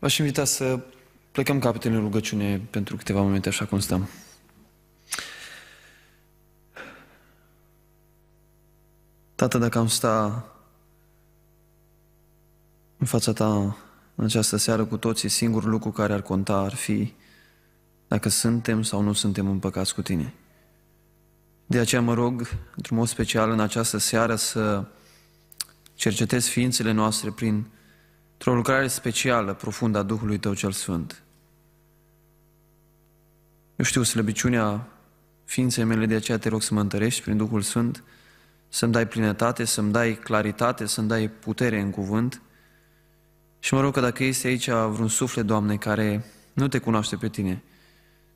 V-aș invita să plecăm capetele în rugăciune pentru câteva momente așa cum stăm. Tată, dacă am sta în fața ta în această seară cu toții, singurul lucru care ar conta ar fi dacă suntem sau nu suntem împăcați cu tine. De aceea mă rog, într-un mod special în această seară, să cercetez ființele noastre prin într-o lucrare specială, profundă a Duhului Tău cel Sfânt. Eu știu slăbiciunea ființei mele, de aceea te rog să mă întărești prin Duhul Sfânt, să-mi dai plinătate, să-mi dai claritate, să-mi dai putere în cuvânt. Și mă rog că dacă este aici vreun suflet, Doamne, care nu te cunoaște pe Tine,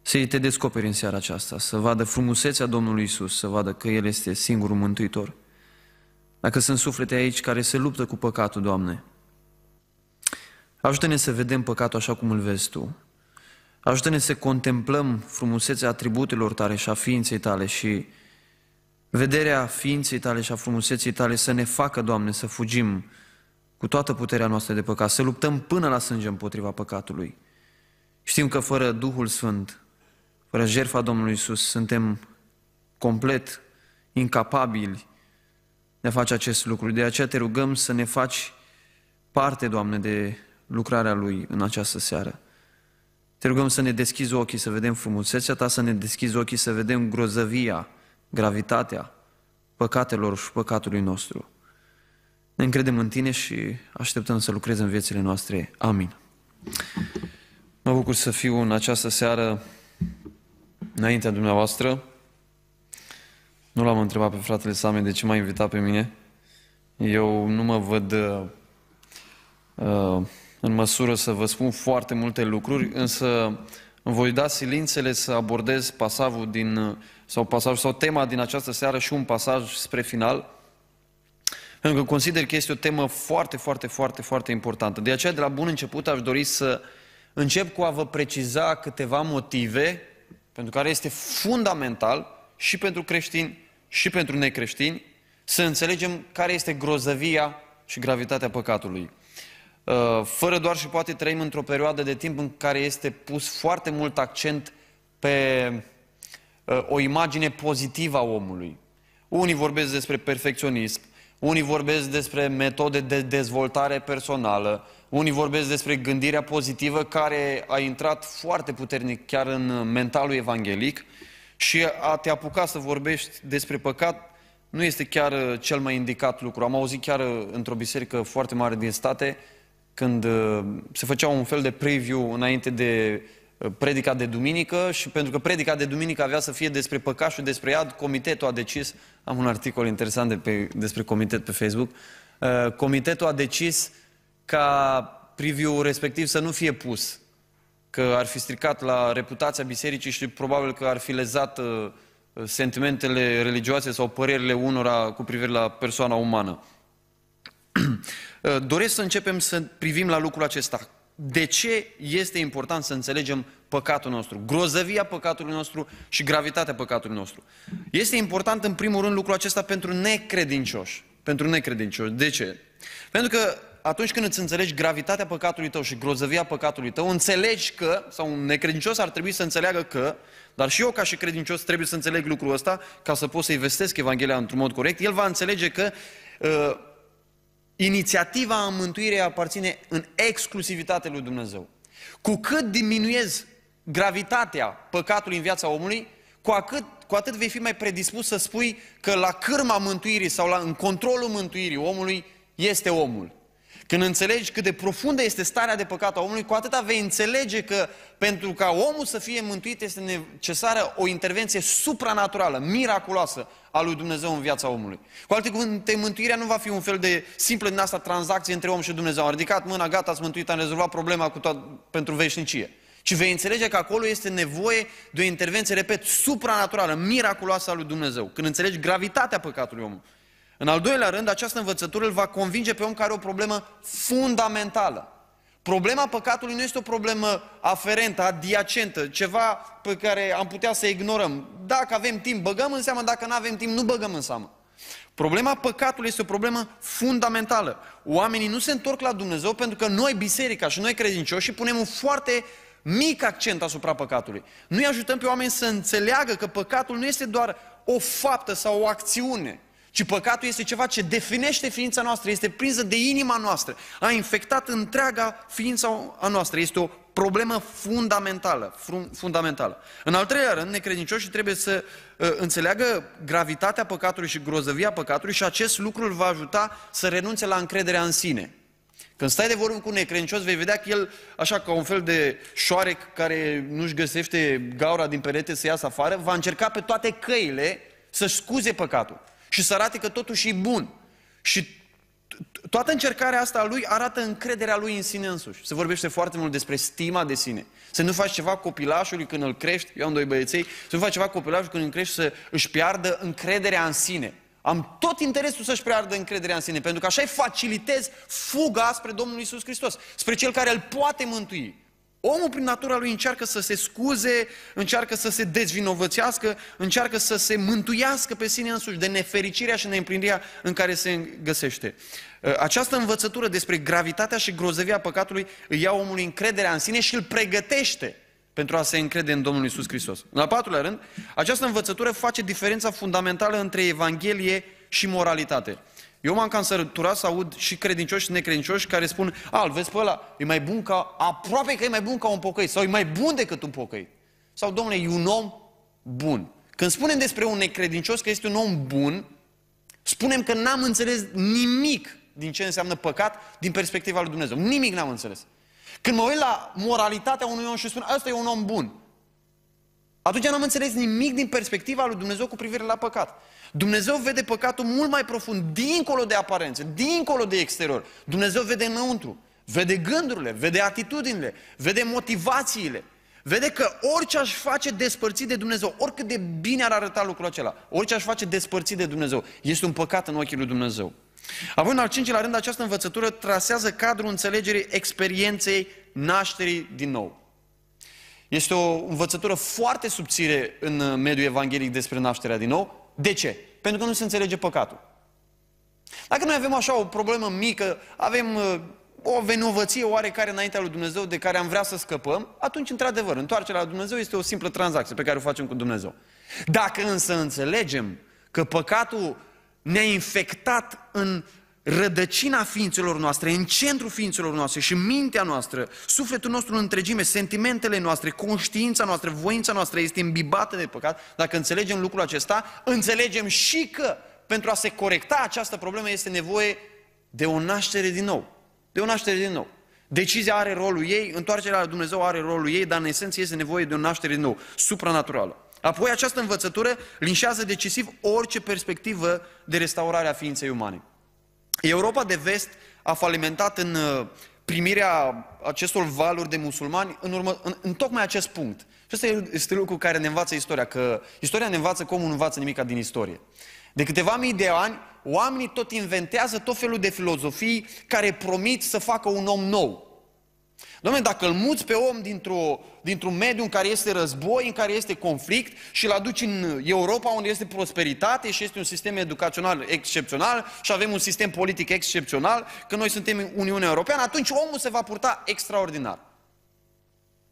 să-i te descoperi în seara aceasta, să vadă frumusețea Domnului Isus, să vadă că El este singurul Mântuitor. Dacă sunt suflete aici care se luptă cu păcatul, Doamne, Ajută-ne să vedem păcatul așa cum îl vezi tu. Ajută-ne să contemplăm frumusețea atributelor tale și a ființei tale și vederea ființei tale și a frumuseții tale să ne facă, Doamne, să fugim cu toată puterea noastră de păcat, să luptăm până la sânge împotriva păcatului. Știm că fără Duhul Sfânt, fără jertfa Domnului Isus, suntem complet incapabili de a face acest lucru. De aceea te rugăm să ne faci parte, Doamne, de lucrarea Lui în această seară. Te rugăm să ne deschizi ochii, să vedem frumusețea Ta, să ne deschizi ochii, să vedem grozăvia, gravitatea păcatelor și păcatului nostru. Ne încredem în Tine și așteptăm să lucrezi în viețile noastre. Amin. Mă bucur să fiu în această seară înaintea dumneavoastră. Nu l-am întrebat pe fratele Same de ce m-a invitat pe mine. Eu nu mă văd uh, uh în măsură să vă spun foarte multe lucruri, însă îmi voi da silințele să abordez pasajul din, sau, pasajul, sau tema din această seară și un pasaj spre final, pentru că consider că este o temă foarte, foarte, foarte, foarte importantă. De aceea, de la bun început, aș dori să încep cu a vă preciza câteva motive pentru care este fundamental și pentru creștini și pentru necreștini să înțelegem care este grozăvia și gravitatea păcatului. Uh, fără doar și poate trăim într-o perioadă de timp în care este pus foarte mult accent pe uh, o imagine pozitivă a omului. Unii vorbesc despre perfecționism, unii vorbesc despre metode de dezvoltare personală, unii vorbesc despre gândirea pozitivă care a intrat foarte puternic chiar în mentalul evanghelic și a te apuca să vorbești despre păcat nu este chiar uh, cel mai indicat lucru. Am auzit chiar într-o biserică foarte mare din state când uh, se făcea un fel de preview înainte de uh, predica de duminică și pentru că predica de duminică avea să fie despre păcat și despre iad, comitetul a decis, am un articol interesant de pe, despre comitet pe Facebook, uh, comitetul a decis ca preview respectiv să nu fie pus, că ar fi stricat la reputația bisericii și probabil că ar fi lezat uh, sentimentele religioase sau părerile unora cu privire la persoana umană. Doresc să începem să privim la lucrul acesta. De ce este important să înțelegem păcatul nostru, grozăvia păcatului nostru și gravitatea păcatului nostru? Este important, în primul rând, lucrul acesta pentru necredincioși. Pentru necredincioși. De ce? Pentru că atunci când îți înțelegi gravitatea păcatului tău și grozăvia păcatului tău, înțelegi că, sau un necredincios ar trebui să înțeleagă că, dar și eu ca și credincios trebuie să înțeleg lucrul ăsta ca să pot să-i vestesc Evanghelia într-un mod corect, el va înțelege că uh, Inițiativa mântuirei aparține în exclusivitate lui Dumnezeu. Cu cât diminuezi gravitatea păcatului în viața omului, cu, atât, cu atât vei fi mai predispus să spui că la cârma mântuirii sau la, în controlul mântuirii omului este omul. Când înțelegi cât de profundă este starea de păcat a omului, cu atâta vei înțelege că pentru ca omul să fie mântuit este necesară o intervenție supranaturală, miraculoasă a lui Dumnezeu în viața omului. Cu alte cuvinte, mântuirea nu va fi un fel de simplă din asta tranzacție între om și Dumnezeu. Am ridicat mâna, gata, ați mântuit, am rezolvat problema cu toat- pentru veșnicie. Ci vei înțelege că acolo este nevoie de o intervenție, repet, supranaturală, miraculoasă a lui Dumnezeu. Când înțelegi gravitatea păcatului omului. În al doilea rând, această învățătură îl va convinge pe om că are o problemă fundamentală. Problema păcatului nu este o problemă aferentă, adiacentă, ceva pe care am putea să ignorăm. Dacă avem timp, băgăm în seamă, dacă nu avem timp, nu băgăm în seamă. Problema păcatului este o problemă fundamentală. Oamenii nu se întorc la Dumnezeu pentru că noi, biserica și noi credincioși, punem un foarte mic accent asupra păcatului. Nu-i ajutăm pe oameni să înțeleagă că păcatul nu este doar o faptă sau o acțiune, ci păcatul este ceva ce definește ființa noastră, este prinsă de inima noastră, a infectat întreaga ființa a noastră, este o problemă fundamentală, fundamentală. În al treilea rând, necredincioșii trebuie să uh, înțeleagă gravitatea păcatului și grozăvia păcatului și acest lucru îl va ajuta să renunțe la încrederea în sine. Când stai de vorbă cu un necredincios, vei vedea că el, așa ca un fel de șoarec care nu-și găsește gaura din perete să iasă afară, va încerca pe toate căile să scuze păcatul și să arate că totuși e bun. Și toată încercarea asta a lui arată încrederea lui în sine însuși. Se vorbește foarte mult despre stima de sine. Să nu faci ceva copilașului când îl crești, eu am doi băieței, să nu faci ceva copilașului când îl crești să își piardă încrederea în sine. Am tot interesul să-și preardă încrederea în sine, pentru că așa îi facilitez fuga spre Domnul Isus Hristos, spre Cel care îl poate mântui. Omul prin natura lui încearcă să se scuze, încearcă să se dezvinovățească, încearcă să se mântuiască pe sine însuși de nefericirea și neîmplinirea în care se găsește. Ă, această învățătură despre gravitatea și grozăvia păcatului îi ia omului încrederea în sine și îl pregătește pentru a se încrede în Domnul Isus Hristos. În al patrulea rând, această învățătură face diferența fundamentală între Evanghelie și moralitate. Eu m-am cancerăturat să aud și credincioși și necredincioși care spun, a, vezi pe ăla, e mai bun ca, aproape că e mai bun ca un pocăit, sau e mai bun decât un pocăit. Sau, domnule, e un om bun. Când spunem despre un necredincios că este un om bun, spunem că n-am înțeles nimic din ce înseamnă păcat din perspectiva lui Dumnezeu. Nimic n-am înțeles. Când mă uit la moralitatea unui om și spun, ăsta e un om bun, atunci n-am înțeles nimic din perspectiva lui Dumnezeu cu privire la păcat. Dumnezeu vede păcatul mult mai profund, dincolo de aparențe, dincolo de exterior. Dumnezeu vede înăuntru, vede gândurile, vede atitudinile, vede motivațiile. Vede că orice aș face despărțit de Dumnezeu, oricât de bine ar arăta lucrul acela, orice aș face despărțit de Dumnezeu, este un păcat în ochii lui Dumnezeu. Având în al cincilea rând, această învățătură trasează cadrul înțelegerii experienței nașterii din nou. Este o învățătură foarte subțire în mediul evanghelic despre nașterea din nou, de ce? Pentru că nu se înțelege păcatul. Dacă noi avem așa o problemă mică, avem uh, o venovăție oarecare înaintea lui Dumnezeu de care am vrea să scăpăm, atunci, într-adevăr, întoarcerea la Dumnezeu este o simplă tranzacție pe care o facem cu Dumnezeu. Dacă însă înțelegem că păcatul ne-a infectat în rădăcina ființelor noastre, în centrul ființelor noastre și mintea noastră, sufletul nostru în întregime, sentimentele noastre, conștiința noastră, voința noastră este imbibată de păcat, dacă înțelegem lucrul acesta, înțelegem și că pentru a se corecta această problemă este nevoie de o naștere din nou. De o naștere din nou. Decizia are rolul ei, întoarcerea la Dumnezeu are rolul ei, dar în esență este nevoie de o naștere din nou, supranaturală. Apoi această învățătură linșează decisiv orice perspectivă de restaurare a ființei umane. Europa de vest a falimentat în uh, primirea acestor valuri de musulmani în, urmă, în, în tocmai acest punct. Și ăsta este lucru care ne învață istoria, că istoria ne învață cum nu învață nimica din istorie. De câteva mii de ani, oamenii tot inventează tot felul de filozofii care promit să facă un om nou. Doamne, dacă îl muți pe om dintr-o, dintr-un mediu în care este război, în care este conflict și îl aduci în Europa unde este prosperitate și este un sistem educațional excepțional și avem un sistem politic excepțional, că noi suntem Uniunea Europeană, atunci omul se va purta extraordinar.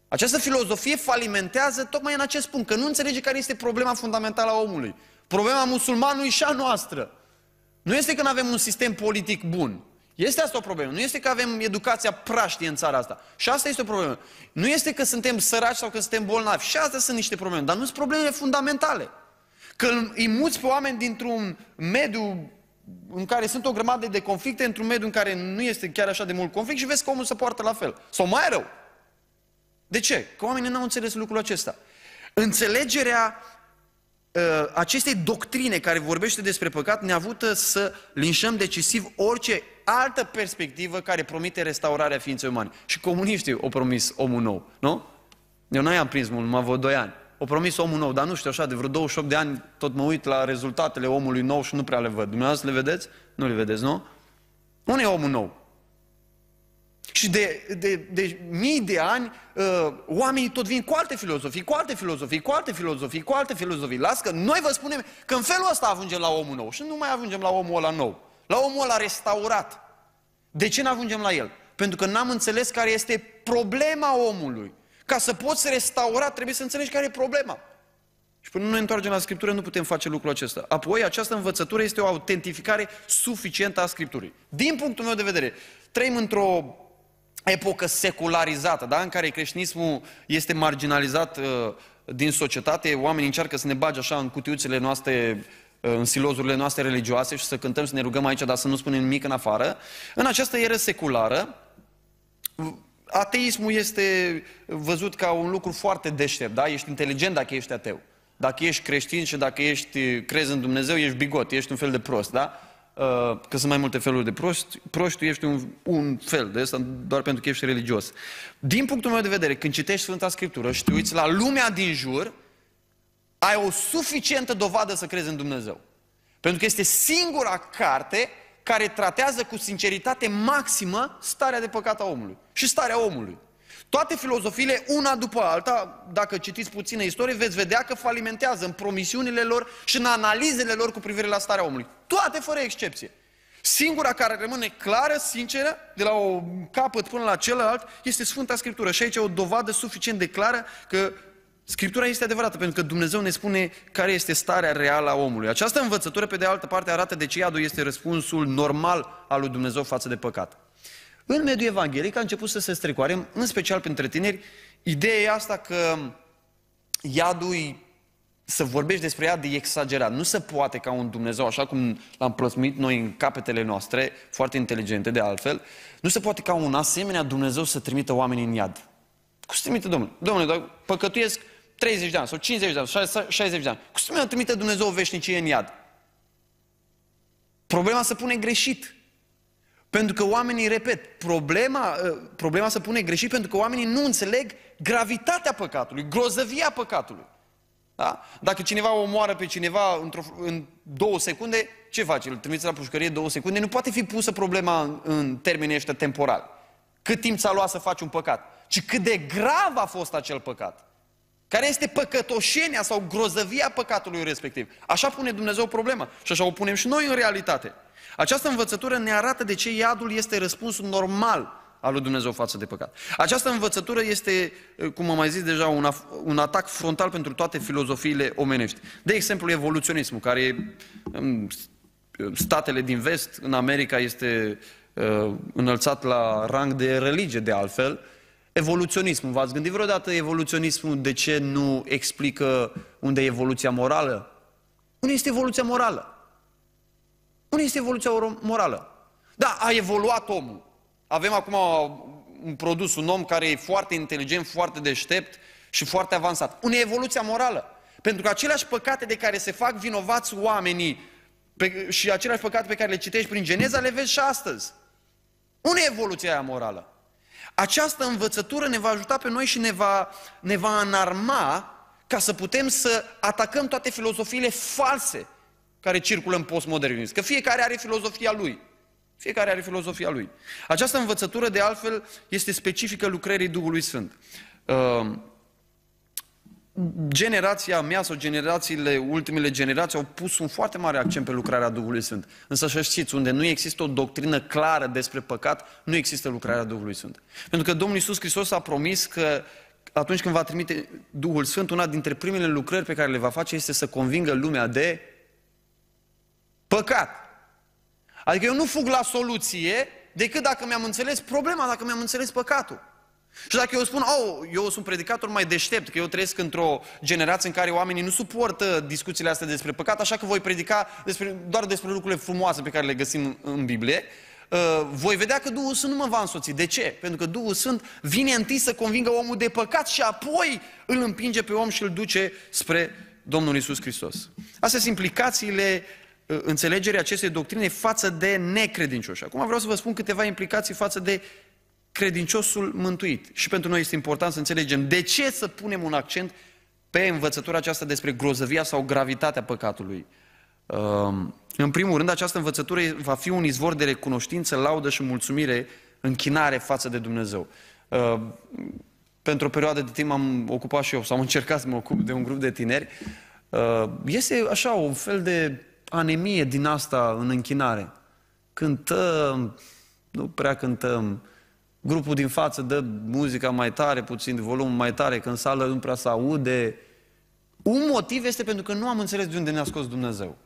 Această filozofie falimentează tocmai în acest punct, că nu înțelege care este problema fundamentală a omului. Problema musulmanului și a noastră. Nu este că nu avem un sistem politic bun, este asta o problemă. Nu este că avem educația praștie în țara asta. Și asta este o problemă. Nu este că suntem săraci sau că suntem bolnavi. Și asta sunt niște probleme. Dar nu sunt problemele fundamentale. Că îi muți pe oameni dintr-un mediu în care sunt o grămadă de conflicte, într-un mediu în care nu este chiar așa de mult conflict și vezi că omul se poartă la fel. Sau mai rău. De ce? Că oamenii nu au înțeles lucrul acesta. Înțelegerea ă, acestei doctrine care vorbește despre păcat ne a avut să linșăm decisiv orice altă perspectivă care promite restaurarea ființei umane. Și comuniștii au promis omul nou, nu? Eu n-am prins mult, m văd doi 2 ani. O promis omul nou, dar nu știu așa, de vreo 28 de ani tot mă uit la rezultatele omului nou și nu prea le văd. Dumneavoastră le vedeți? Nu le vedeți, nu? Unde e omul nou? Și de, de, de mii de ani, uh, oamenii tot vin cu alte filozofii, cu alte filozofii, cu alte filozofii, cu alte filozofii. Las că noi vă spunem că în felul ăsta ajungem la omul nou și nu mai ajungem la omul ăla nou la omul ăla restaurat. De ce nu ajungem la el? Pentru că n-am înțeles care este problema omului. Ca să poți restaura, trebuie să înțelegi care e problema. Și până nu ne întoarcem la Scriptură, nu putem face lucrul acesta. Apoi, această învățătură este o autentificare suficientă a Scripturii. Din punctul meu de vedere, trăim într-o epocă secularizată, da? în care creștinismul este marginalizat uh, din societate, oamenii încearcă să ne bage așa în cutiuțele noastre Uh, în silozurile noastre religioase și să cântăm, să ne rugăm aici, dar să nu spunem nimic în afară. În această eră seculară, ateismul este văzut ca un lucru foarte deștept, da? Ești inteligent dacă ești ateu. Dacă ești creștin și dacă ești, crezi în Dumnezeu, ești bigot, ești un fel de prost, da? Uh, că sunt mai multe feluri de proști, prost tu ești un, un fel de ăsta doar pentru că ești religios. Din punctul meu de vedere, când citești Sfânta Scriptură și te uiți la lumea din jur, ai o suficientă dovadă să crezi în Dumnezeu. Pentru că este singura carte care tratează cu sinceritate maximă starea de păcat a omului și starea omului. Toate filozofiile, una după alta, dacă citiți puțină istorie, veți vedea că falimentează în promisiunile lor și în analizele lor cu privire la starea omului. Toate fără excepție. Singura care rămâne clară, sinceră, de la o capăt până la celălalt, este Sfânta Scriptură. Și aici e o dovadă suficient de clară că Scriptura este adevărată pentru că Dumnezeu ne spune care este starea reală a omului. Această învățătură, pe de altă parte, arată de ce iadul este răspunsul normal al lui Dumnezeu față de păcat. În mediul evanghelic a început să se strecoare, în special pentru tineri, ideea e asta că iadul să vorbești despre iad e exagerat. Nu se poate ca un Dumnezeu, așa cum l-am plăsmit noi în capetele noastre, foarte inteligente de altfel, nu se poate ca un asemenea Dumnezeu să trimită oamenii în iad. Cum se trimite Domnul? Domnule, dar păcătuiesc 30 de ani sau 50 de ani sau 60 de ani. Cum să mi-a trimite Dumnezeu o veșnicie în iad? Problema se pune greșit. Pentru că oamenii, repet, problema, ă, problema se pune greșit pentru că oamenii nu înțeleg gravitatea păcatului, grozăvia păcatului. Da? Dacă cineva omoară pe cineva în două secunde, ce face? Îl trimiți la pușcărie două secunde? Nu poate fi pusă problema în, în termenii ăștia temporali. Cât timp ți-a luat să faci un păcat? Ci cât de grav a fost acel păcat. Care este păcătoșenia sau grozăvia păcatului respectiv. Așa pune Dumnezeu problema și așa o punem și noi în realitate. Această învățătură ne arată de ce iadul este răspunsul normal al lui Dumnezeu față de păcat. Această învățătură este, eh, cum am mai zis deja, un, af- un atac frontal pentru toate filozofiile omenești. De exemplu, evoluționismul, care în mm, statele din vest, în America, este eh, înălțat la rang de religie, de altfel, Evoluționismul, v-ați gândit vreodată evoluționismul de ce nu explică unde e evoluția morală? Unde este evoluția morală? Unde este evoluția morală? Da, a evoluat omul. Avem acum un produs, un om care e foarte inteligent, foarte deștept și foarte avansat. Unde e evoluția morală? Pentru că aceleași păcate de care se fac vinovați oamenii pe, și aceleași păcate pe care le citești prin Geneza, le vezi și astăzi. Unde e evoluția aia morală? Această învățătură ne va ajuta pe noi și ne va, ne va înarma ca să putem să atacăm toate filozofiile false care circulă în postmodernism. Că fiecare are filozofia lui. Fiecare are filozofia lui. Această învățătură, de altfel, este specifică lucrării Duhului Sfânt. Uh, generația mea sau generațiile, ultimele generații au pus un foarte mare accent pe lucrarea Duhului Sfânt. Însă să știți, unde nu există o doctrină clară despre păcat, nu există lucrarea Duhului Sfânt. Pentru că Domnul Iisus Hristos a promis că atunci când va trimite Duhul Sfânt, una dintre primele lucrări pe care le va face este să convingă lumea de păcat. Adică eu nu fug la soluție decât dacă mi-am înțeles problema, dacă mi-am înțeles păcatul. Și dacă eu spun, oh, eu sunt predicator mai deștept, că eu trăiesc într-o generație în care oamenii nu suportă discuțiile astea despre păcat, așa că voi predica despre, doar despre lucrurile frumoase pe care le găsim în Biblie, uh, voi vedea că Duhul Sfânt nu mă va însoți. De ce? Pentru că Duhul Sfânt vine întâi să convingă omul de păcat și apoi îl împinge pe om și îl duce spre Domnul Isus Hristos. Astea sunt implicațiile uh, înțelegerii acestei doctrine față de necredincioși. Acum vreau să vă spun câteva implicații față de credinciosul mântuit. Și pentru noi este important să înțelegem de ce să punem un accent pe învățătura aceasta despre grozăvia sau gravitatea păcatului. Um, în primul rând, această învățătură va fi un izvor de recunoștință, laudă și mulțumire, închinare față de Dumnezeu. Uh, pentru o perioadă de timp am ocupat și eu, sau am încercat să mă ocup de un grup de tineri. Uh, este așa, un fel de anemie din asta în închinare. Cântăm, nu prea cântăm, Grupul din față dă muzica mai tare, puțin volum mai tare, că în sală nu prea se aude. Un motiv este pentru că nu am înțeles de unde ne-a scos Dumnezeu.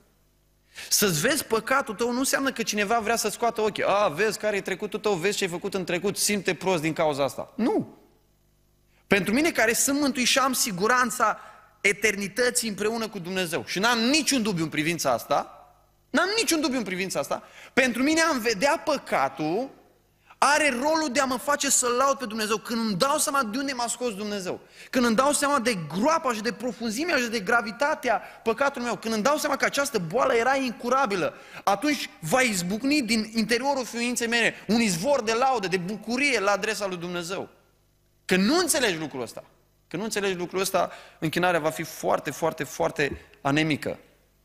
Să-ți vezi păcatul tău nu înseamnă că cineva vrea să scoată ochii. A, vezi care e trecutul tău, vezi ce ai făcut în trecut, simte prost din cauza asta. Nu! Pentru mine care sunt mântuit și am siguranța eternității împreună cu Dumnezeu. Și n-am niciun dubiu în privința asta, n-am niciun dubiu în privința asta, pentru mine am vedea păcatul are rolul de a mă face să laud pe Dumnezeu, când îmi dau seama de unde m-a scos Dumnezeu, când îmi dau seama de groapa și de profunzimea și de gravitatea păcatului meu, când îmi dau seama că această boală era incurabilă, atunci va izbucni din interiorul ființei mele un izvor de laudă, de bucurie la adresa lui Dumnezeu. Că nu înțelegi lucrul ăsta. Că nu înțelegi lucrul ăsta, închinarea va fi foarte, foarte, foarte anemică.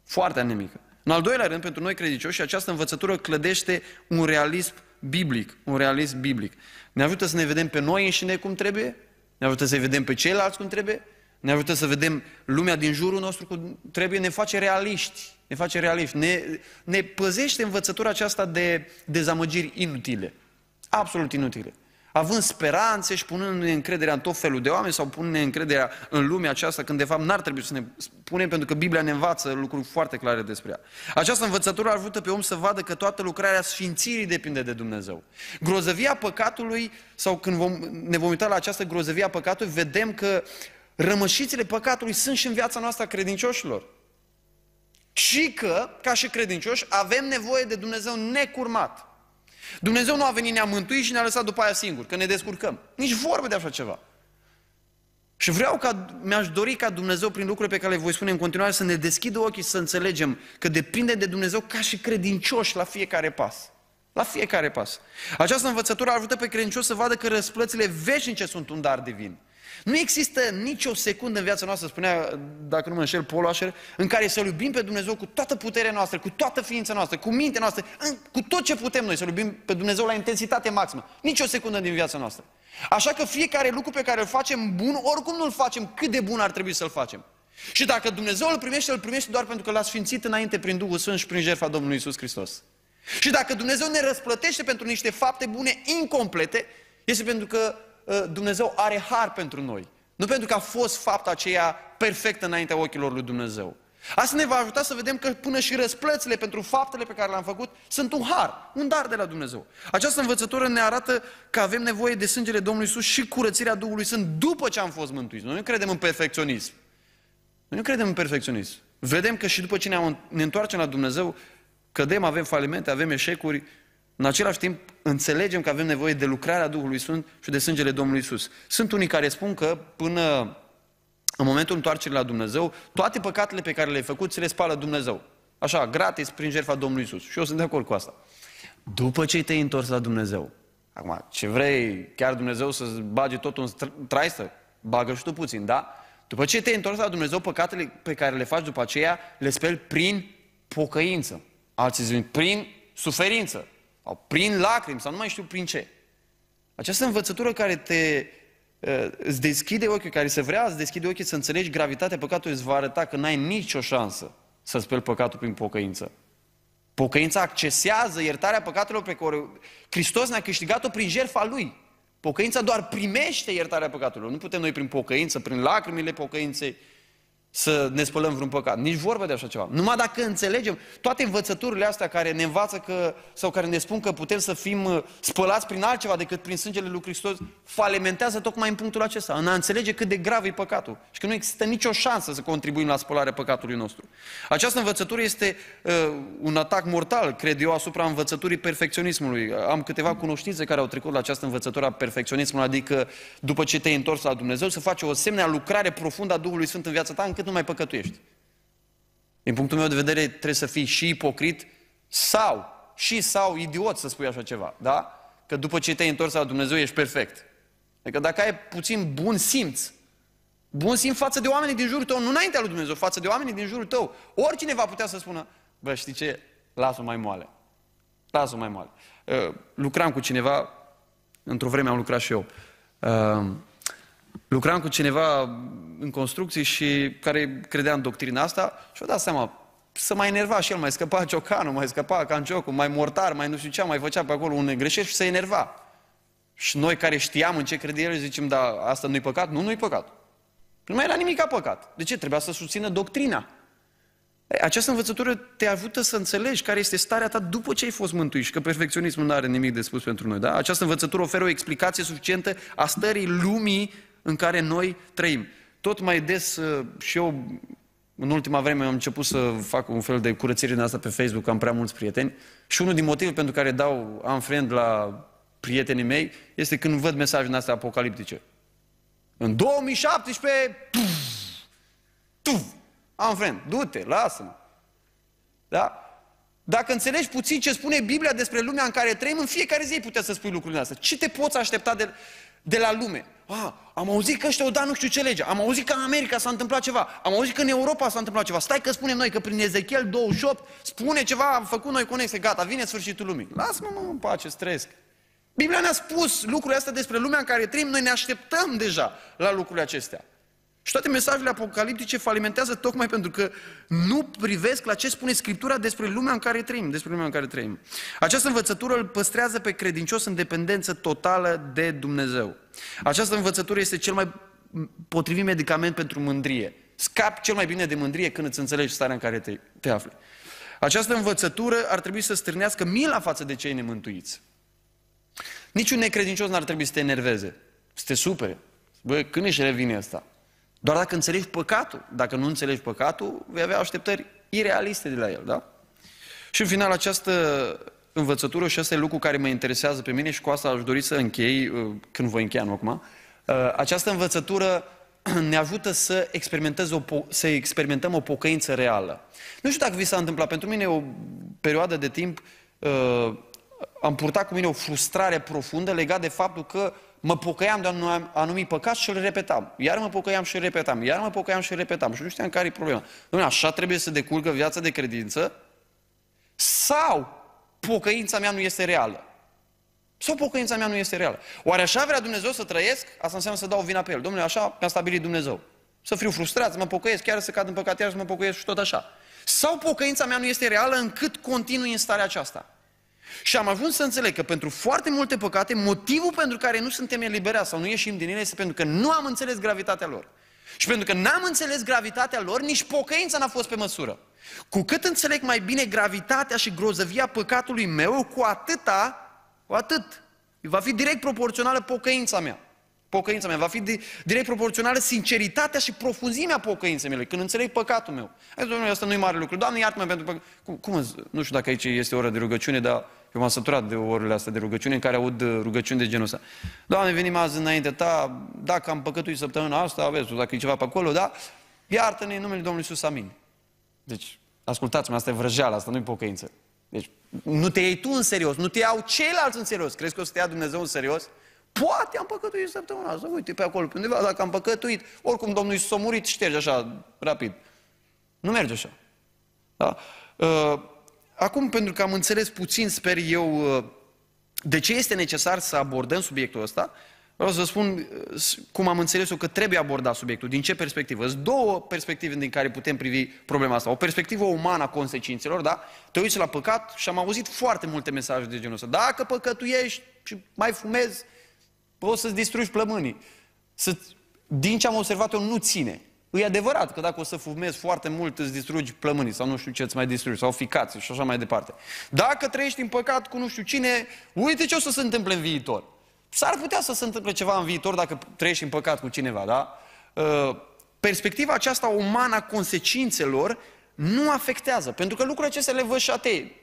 Foarte anemică. În al doilea rând, pentru noi credincioși, această învățătură clădește un realism biblic, un realism biblic. Ne ajută să ne vedem pe noi înșine cum trebuie, ne ajută să-i vedem pe ceilalți cum trebuie, ne ajută să vedem lumea din jurul nostru cum trebuie, ne face realiști, ne face realiști, ne, ne păzește învățătura aceasta de dezamăgiri inutile, absolut inutile având speranțe și punându-ne încrederea în tot felul de oameni sau punându-ne încrederea în lumea aceasta, când de fapt n-ar trebui să ne punem, pentru că Biblia ne învață lucruri foarte clare despre ea. Această învățătură a ajută pe om să vadă că toată lucrarea sfințirii depinde de Dumnezeu. Grozăvia păcatului, sau când vom, ne vom uita la această grozăvia păcatului, vedem că rămășițile păcatului sunt și în viața noastră a credincioșilor. Și că, ca și credincioși, avem nevoie de Dumnezeu necurmat. Dumnezeu nu a venit, ne-a mântuit și ne-a lăsat după aia singur, că ne descurcăm. Nici vorbă de așa ceva. Și vreau ca, mi-aș dori ca Dumnezeu, prin lucrurile pe care le voi spune în continuare, să ne deschidă ochii, să înțelegem că depinde de Dumnezeu ca și credincioși la fiecare pas. La fiecare pas. Această învățătură ajută pe credincioși să vadă că răsplățile veșnice sunt un dar divin. Nu există nicio secundă în viața noastră, spunea, dacă nu mă înșel, Paul Asher, în care să-L iubim pe Dumnezeu cu toată puterea noastră, cu toată ființa noastră, cu mintea noastră, în, cu tot ce putem noi, să-L iubim pe Dumnezeu la intensitate maximă. Nici o secundă din viața noastră. Așa că fiecare lucru pe care îl facem bun, oricum nu-l facem cât de bun ar trebui să-l facem. Și dacă Dumnezeu îl primește, îl primește doar pentru că l-a sfințit înainte prin Duhul Sfânt și prin jertfa Domnului Isus Hristos. Și dacă Dumnezeu ne răsplătește pentru niște fapte bune incomplete, este pentru că Uh, Dumnezeu are har pentru noi. Nu pentru că a fost fapta aceea perfectă înaintea ochilor lui Dumnezeu. Asta ne va ajuta să vedem că până și răsplățile pentru faptele pe care le-am făcut sunt un har, un dar de la Dumnezeu. Această învățătură ne arată că avem nevoie de sângele Domnului Isus și curățirea Duhului Sfânt după ce am fost mântuiți. Noi nu credem în perfecționism. Noi nu credem în perfecționism. Vedem că și după ce ne întoarcem la Dumnezeu, cădem, avem falimente, avem eșecuri, în același timp, înțelegem că avem nevoie de lucrarea Duhului Sfânt și de sângele Domnului Isus. Sunt unii care spun că până în momentul întoarcerii la Dumnezeu, toate păcatele pe care le-ai făcut, se le spală Dumnezeu. Așa, gratis, prin jertfa Domnului Isus. Și eu sunt de acord cu asta. După ce te-ai întors la Dumnezeu, acum, ce vrei, chiar Dumnezeu să-ți bage totul în traistă? Bagă și tu puțin, da? După ce te-ai întors la Dumnezeu, păcatele pe care le faci după aceea, le speli prin pocăință. Alții zic, prin suferință. Sau prin lacrimi, sau nu mai știu prin ce. Această învățătură care te ă, îți deschide ochii, care se vrea să deschide ochii, să înțelegi gravitatea păcatului, îți va arăta că n-ai nicio șansă să speli păcatul prin pocăință. Pocăința accesează iertarea păcatelor pe care Hristos ne-a câștigat-o prin jertfa Lui. Pocăința doar primește iertarea păcatelor. Nu putem noi prin pocăință, prin lacrimile pocăinței, să ne spălăm vreun păcat. Nici vorba de așa ceva. Numai dacă înțelegem toate învățăturile astea care ne învață că, sau care ne spun că putem să fim uh, spălați prin altceva decât prin sângele lui Hristos, falimentează tocmai în punctul acesta, în a înțelege cât de grav e păcatul și că nu există nicio șansă să contribuim la spălarea păcatului nostru. Această învățătură este uh, un atac mortal, cred eu, asupra învățăturii perfecționismului. Am câteva cunoștințe care au trecut la această învățătură a perfecționismului, adică după ce te-ai întors la Dumnezeu, să faci o asemenea lucrare profundă a Duhului Sfânt în viața ta, încât cât nu mai păcătuiești. Din punctul meu de vedere, trebuie să fii și ipocrit sau, și sau idiot să spui așa ceva, da? Că după ce te-ai întors la Dumnezeu, ești perfect. Adică dacă ai puțin bun simț, bun simț față de oamenii din jurul tău, nu înaintea lui Dumnezeu, față de oamenii din jurul tău, oricine va putea să spună, bă, știi ce, las-o mai moale. Las-o mai moale. Uh, lucram cu cineva, într-o vreme am lucrat și eu. Uh, Lucram cu cineva în construcții și care credea în doctrina asta și a dat seama, să mai enerva și el, mai scăpa ciocanul, mai scăpa canciocul, mai mortar, mai nu știu ce, mai făcea pe acolo un greșești și se enerva. Și noi care știam în ce crede el, zicem, da, asta nu-i păcat? Nu, nu-i păcat. Nu mai era nimic ca păcat. De ce? Trebuia să susțină doctrina. Această învățătură te ajută să înțelegi care este starea ta după ce ai fost mântuit și că perfecționismul nu are nimic de spus pentru noi. Da? Această învățătură oferă o explicație suficientă a stării lumii în care noi trăim. Tot mai des uh, și eu în ultima vreme am început să fac un fel de curățire din asta pe Facebook, am prea mulți prieteni și unul din motive pentru care dau am friend la prietenii mei este când văd mesaje din astea apocaliptice. În 2017, tuf, tu, am friend, du-te, lasă-mă. Da? Dacă înțelegi puțin ce spune Biblia despre lumea în care trăim, în fiecare zi ai putea să spui lucrurile astea. Ce te poți aștepta de de la lume. A, ah, am auzit că ăștia au dat nu știu ce lege, am auzit că în America s-a întâmplat ceva, am auzit că în Europa s-a întâmplat ceva. Stai că spunem noi că prin Ezechiel 28 spune ceva, am făcut noi conexe, gata, vine sfârșitul lumii. Lasă-mă mă, în pace, stresc. Biblia ne-a spus lucrurile astea despre lumea în care trăim, noi ne așteptăm deja la lucrurile acestea. Și toate mesajele apocaliptice falimentează tocmai pentru că nu privesc la ce spune Scriptura despre lumea în care trăim, despre lumea în care trăim. Această învățătură îl păstrează pe credincios în dependență totală de Dumnezeu. Această învățătură este cel mai potrivit medicament pentru mândrie. Scap cel mai bine de mândrie când îți înțelegi starea în care te, te afli. Această învățătură ar trebui să strânească mila față de cei nemântuiți. Niciun necredincios n-ar trebui să te enerveze, să te supere. Bă, când își revine asta? Doar dacă înțelegi păcatul, dacă nu înțelegi păcatul, vei avea așteptări irealiste de la el, da? Și în final această învățătură, și asta e lucru care mă interesează pe mine și cu asta aș dori să închei, uh, când voi încheia, nu acum, uh, această învățătură ne ajută să, o, să experimentăm o pocăință reală. Nu știu dacă vi s-a întâmplat, pentru mine o perioadă de timp uh, am purtat cu mine o frustrare profundă legată de faptul că mă pocăiam de un anumit păcat și îl repetam. Iar mă pocăiam și îl repetam, iar mă pocăiam și îl repetam. Și nu știam care e problema. Dom'le, așa trebuie să decurgă viața de credință? Sau pocăința mea nu este reală? Sau pocăința mea nu este reală? Oare așa vrea Dumnezeu să trăiesc? Asta înseamnă să dau vina pe El. Domnule, așa mi-a stabilit Dumnezeu. Să fiu frustrat, să mă pocăiesc, chiar să cad în păcat, iar să mă pocăiesc și tot așa. Sau pocăința mea nu este reală încât continui în starea aceasta. Și am ajuns să înțeleg că pentru foarte multe păcate, motivul pentru care nu suntem eliberați sau nu ieșim din ele este pentru că nu am înțeles gravitatea lor. Și pentru că n-am înțeles gravitatea lor, nici pocăința n-a fost pe măsură. Cu cât înțeleg mai bine gravitatea și grozăvia păcatului meu, cu atâta, cu atât, va fi direct proporțională pocăința mea pocăința mea, va fi de, direct proporțională sinceritatea și profunzimea pocăinței mele, când înțeleg păcatul meu. Ai Doamne, asta nu e mare lucru. Doamne, iartă-mă pentru păcat. Cum, cum, nu știu dacă aici este ora de rugăciune, dar eu m-am săturat de orele astea de rugăciune în care aud uh, rugăciuni de genul ăsta. Doamne, venim azi înainte ta, dacă am păcătuit săptămâna asta, aveți dacă e ceva pe acolo, da? Iartă-ne în numele Domnului Iisus, amin. Deci, ascultați-mă, asta e vrăjeală, asta nu-i pocăință. Deci, nu te iei tu în serios, nu te iau ceilalți în serios. Crezi că o să te ia Dumnezeu în serios? Poate am păcătuit săptămâna asta, uite pe acolo, pe undeva, dacă am păcătuit, oricum Domnul Iisus a murit, șterge așa, rapid. Nu merge așa. Da? Uh, acum, pentru că am înțeles puțin, sper eu, uh, de ce este necesar să abordăm subiectul ăsta, vreau să spun uh, cum am înțeles eu că trebuie abordat subiectul, din ce perspectivă. Sunt două perspective din care putem privi problema asta. O perspectivă umană a consecințelor, da? Te uiți la păcat și am auzit foarte multe mesaje de genul ăsta. Dacă păcătuiești și mai fumezi, poți să-ți distrugi plămânii. Să, din ce am observat eu, nu ține. E adevărat că dacă o să fumezi foarte mult, îți distrugi plămânii sau nu știu ce îți mai distrugi, sau ficați și așa mai departe. Dacă trăiești în păcat cu nu știu cine, uite ce o să se întâmple în viitor. S-ar putea să se întâmple ceva în viitor dacă trăiești în păcat cu cineva, da? Uh, perspectiva aceasta umană a consecințelor nu afectează, pentru că lucrurile acestea le văd și atei.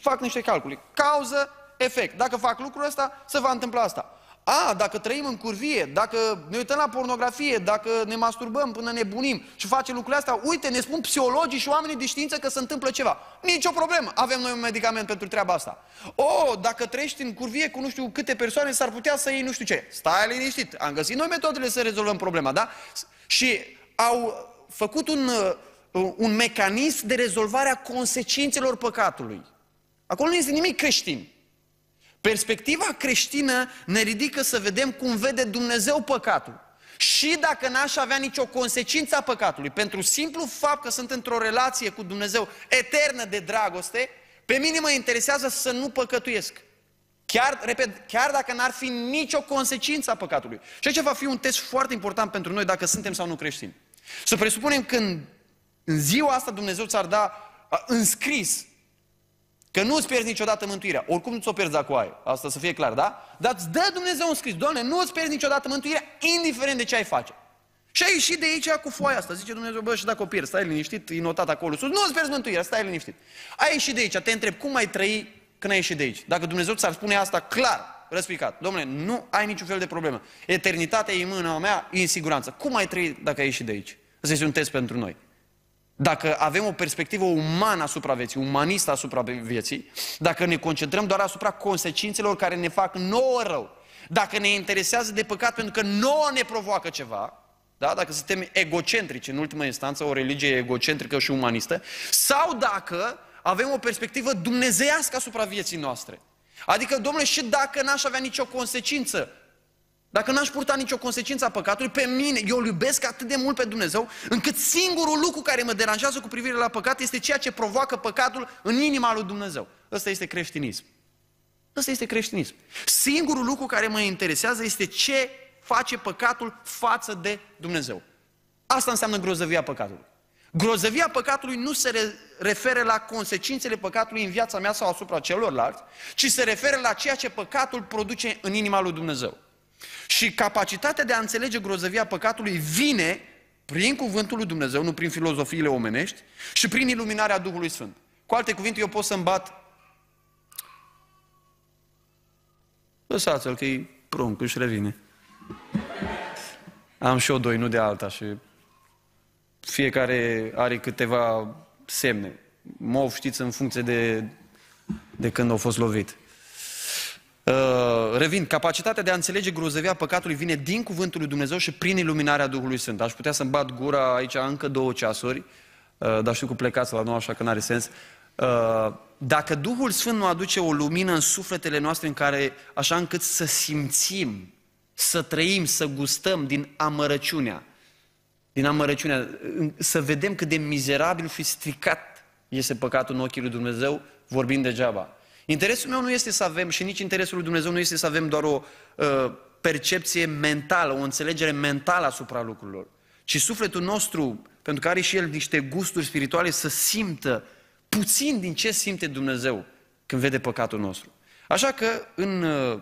Fac niște calcule. Cauză, efect. Dacă fac lucrul ăsta, se va întâmpla asta. A, dacă trăim în curvie, dacă ne uităm la pornografie, dacă ne masturbăm până ne bunim și facem lucrurile astea, uite, ne spun psihologii și oamenii de știință că se întâmplă ceva. Nici o problemă, avem noi un medicament pentru treaba asta. O, dacă trăiești în curvie cu nu știu câte persoane, s-ar putea să iei nu știu ce. Stai liniștit, am găsit noi metodele să rezolvăm problema, da? Și au făcut un, uh, un mecanism de rezolvare a consecințelor păcatului. Acolo nu este nimic creștin. Perspectiva creștină ne ridică să vedem cum vede Dumnezeu păcatul. Și dacă n-aș avea nicio consecință a păcatului, pentru simplu fapt că sunt într-o relație cu Dumnezeu eternă de dragoste, pe mine mă interesează să nu păcătuiesc. Chiar, repet, chiar dacă n-ar fi nicio consecință a păcatului. Și aici va fi un test foarte important pentru noi dacă suntem sau nu creștini. Să presupunem că în, în ziua asta Dumnezeu ți-ar da înscris Că nu îți pierzi niciodată mântuirea. Oricum nu ți-o pierzi dacă o ai. Asta să fie clar, da? Dar îți dă Dumnezeu un scris. Doamne, nu îți pierzi niciodată mântuirea, indiferent de ce ai face. Și ai ieșit de aici cu foaia asta. Zice Dumnezeu, bă, și dacă o pierzi, stai liniștit, e notat acolo sus. Nu îți pierzi mântuirea, stai liniștit. Ai ieșit de aici, te întreb, cum ai trăi când ai ieșit de aici? Dacă Dumnezeu ți-ar spune asta clar, răspicat. Domnule, nu ai niciun fel de problemă. Eternitatea e în mâna mea, e în siguranță. Cum ai trăi dacă ai ieșit de aici? Asta este un test pentru noi dacă avem o perspectivă umană asupra vieții, umanistă asupra vieții, dacă ne concentrăm doar asupra consecințelor care ne fac nouă rău, dacă ne interesează de păcat pentru că nouă ne provoacă ceva, da? dacă suntem egocentrici, în ultima instanță, o religie egocentrică și umanistă, sau dacă avem o perspectivă dumnezeiască asupra vieții noastre. Adică, domnule, și dacă n-aș avea nicio consecință, dacă n-aș purta nicio consecință a păcatului, pe mine, eu îl iubesc atât de mult pe Dumnezeu, încât singurul lucru care mă deranjează cu privire la păcat este ceea ce provoacă păcatul în inima lui Dumnezeu. Ăsta este creștinism. Ăsta este creștinism. Singurul lucru care mă interesează este ce face păcatul față de Dumnezeu. Asta înseamnă grozăvia păcatului. Grozăvia păcatului nu se referă la consecințele păcatului în viața mea sau asupra celorlalți, ci se referă la ceea ce păcatul produce în inima lui Dumnezeu. Și capacitatea de a înțelege grozăvia păcatului vine prin cuvântul lui Dumnezeu, nu prin filozofiile omenești, și prin iluminarea Duhului Sfânt. Cu alte cuvinte, eu pot să-mi bat... Lăsați-l, că e prunc, își revine. Am și eu doi, nu de alta și fiecare are câteva semne. mă știți, în funcție de, de când au fost lovit. Uh, revin, capacitatea de a înțelege grozăvia păcatului vine din cuvântul lui Dumnezeu și prin iluminarea Duhului Sfânt. Aș putea să-mi bat gura aici încă două ceasuri, uh, dar știu că plecați la nou, așa că n-are sens. Uh, dacă Duhul Sfânt nu aduce o lumină în sufletele noastre în care, așa încât să simțim, să trăim, să gustăm din amărăciunea, din amărăciunea, să vedem cât de mizerabil și stricat este păcatul în ochii lui Dumnezeu, vorbim degeaba. Interesul meu nu este să avem și nici interesul lui Dumnezeu nu este să avem doar o uh, percepție mentală, o înțelegere mentală asupra lucrurilor, ci sufletul nostru, pentru că are și el niște gusturi spirituale, să simtă puțin din ce simte Dumnezeu când vede păcatul nostru. Așa că în uh,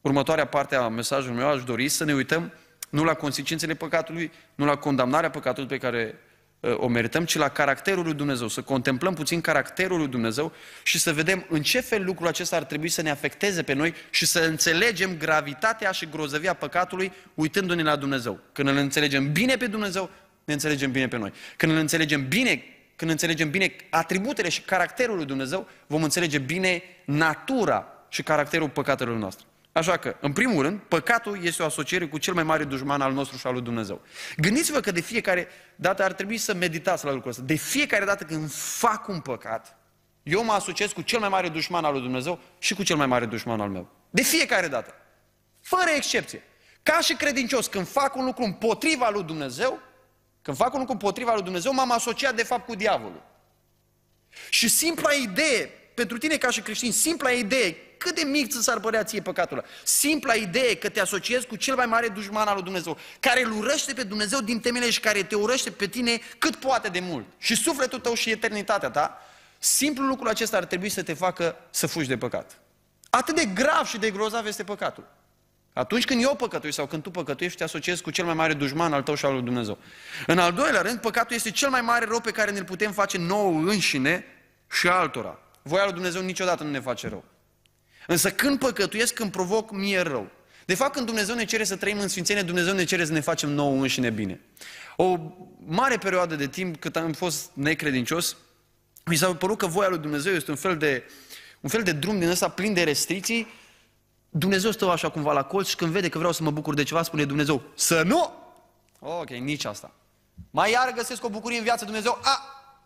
următoarea parte a mesajului meu aș dori să ne uităm nu la consecințele păcatului, nu la condamnarea păcatului pe care Eh, o merităm, ci la caracterul lui Dumnezeu, să contemplăm puțin caracterul lui Dumnezeu și să vedem în ce fel lucrul acesta ar trebui să ne afecteze pe noi și să înțelegem gravitatea și grozăvia păcatului uitându-ne la Dumnezeu. Când îl înțelegem bine pe Dumnezeu, ne înțelegem bine pe noi. Când îl înțelegem bine, când înțelegem bine atributele și caracterul lui Dumnezeu, vom înțelege bine natura și caracterul păcatelor noastre. Așa că, în primul rând, păcatul este o asociere cu cel mai mare dușman al nostru și al lui Dumnezeu. Gândiți-vă că de fiecare dată ar trebui să meditați la lucrul ăsta. De fiecare dată când fac un păcat, eu mă asociez cu cel mai mare dușman al lui Dumnezeu și cu cel mai mare dușman al meu. De fiecare dată. Fără excepție. Ca și credincios, când fac un lucru împotriva lui Dumnezeu, când fac un lucru împotriva lui Dumnezeu, m-am asociat de fapt cu diavolul. Și simpla idee pentru tine ca și creștin, simpla idee, cât de mic ți s-ar părea ție păcatul ăla, simpla idee că te asociezi cu cel mai mare dușman al lui Dumnezeu, care îl urăște pe Dumnezeu din temele și care te urăște pe tine cât poate de mult. Și sufletul tău și eternitatea ta, simplul lucru acesta ar trebui să te facă să fugi de păcat. Atât de grav și de grozav este păcatul. Atunci când eu păcătuiesc sau când tu păcătuiești, te asociezi cu cel mai mare dușman al tău și al lui Dumnezeu. În al doilea rând, păcatul este cel mai mare rău pe care ne-l putem face nouă înșine și altora voia lui Dumnezeu niciodată nu ne face rău. Însă când păcătuiesc, când provoc mie rău. De fapt, când Dumnezeu ne cere să trăim în sfințenie, Dumnezeu ne cere să ne facem nouă înșine bine. O mare perioadă de timp cât am fost necredincios, mi s-a părut că voia lui Dumnezeu este un fel de, un fel de drum din ăsta plin de restricții. Dumnezeu stă așa cumva la colț și când vede că vreau să mă bucur de ceva, spune Dumnezeu, să nu! Ok, nici asta. Mai iar găsesc o bucurie în viață, Dumnezeu, a,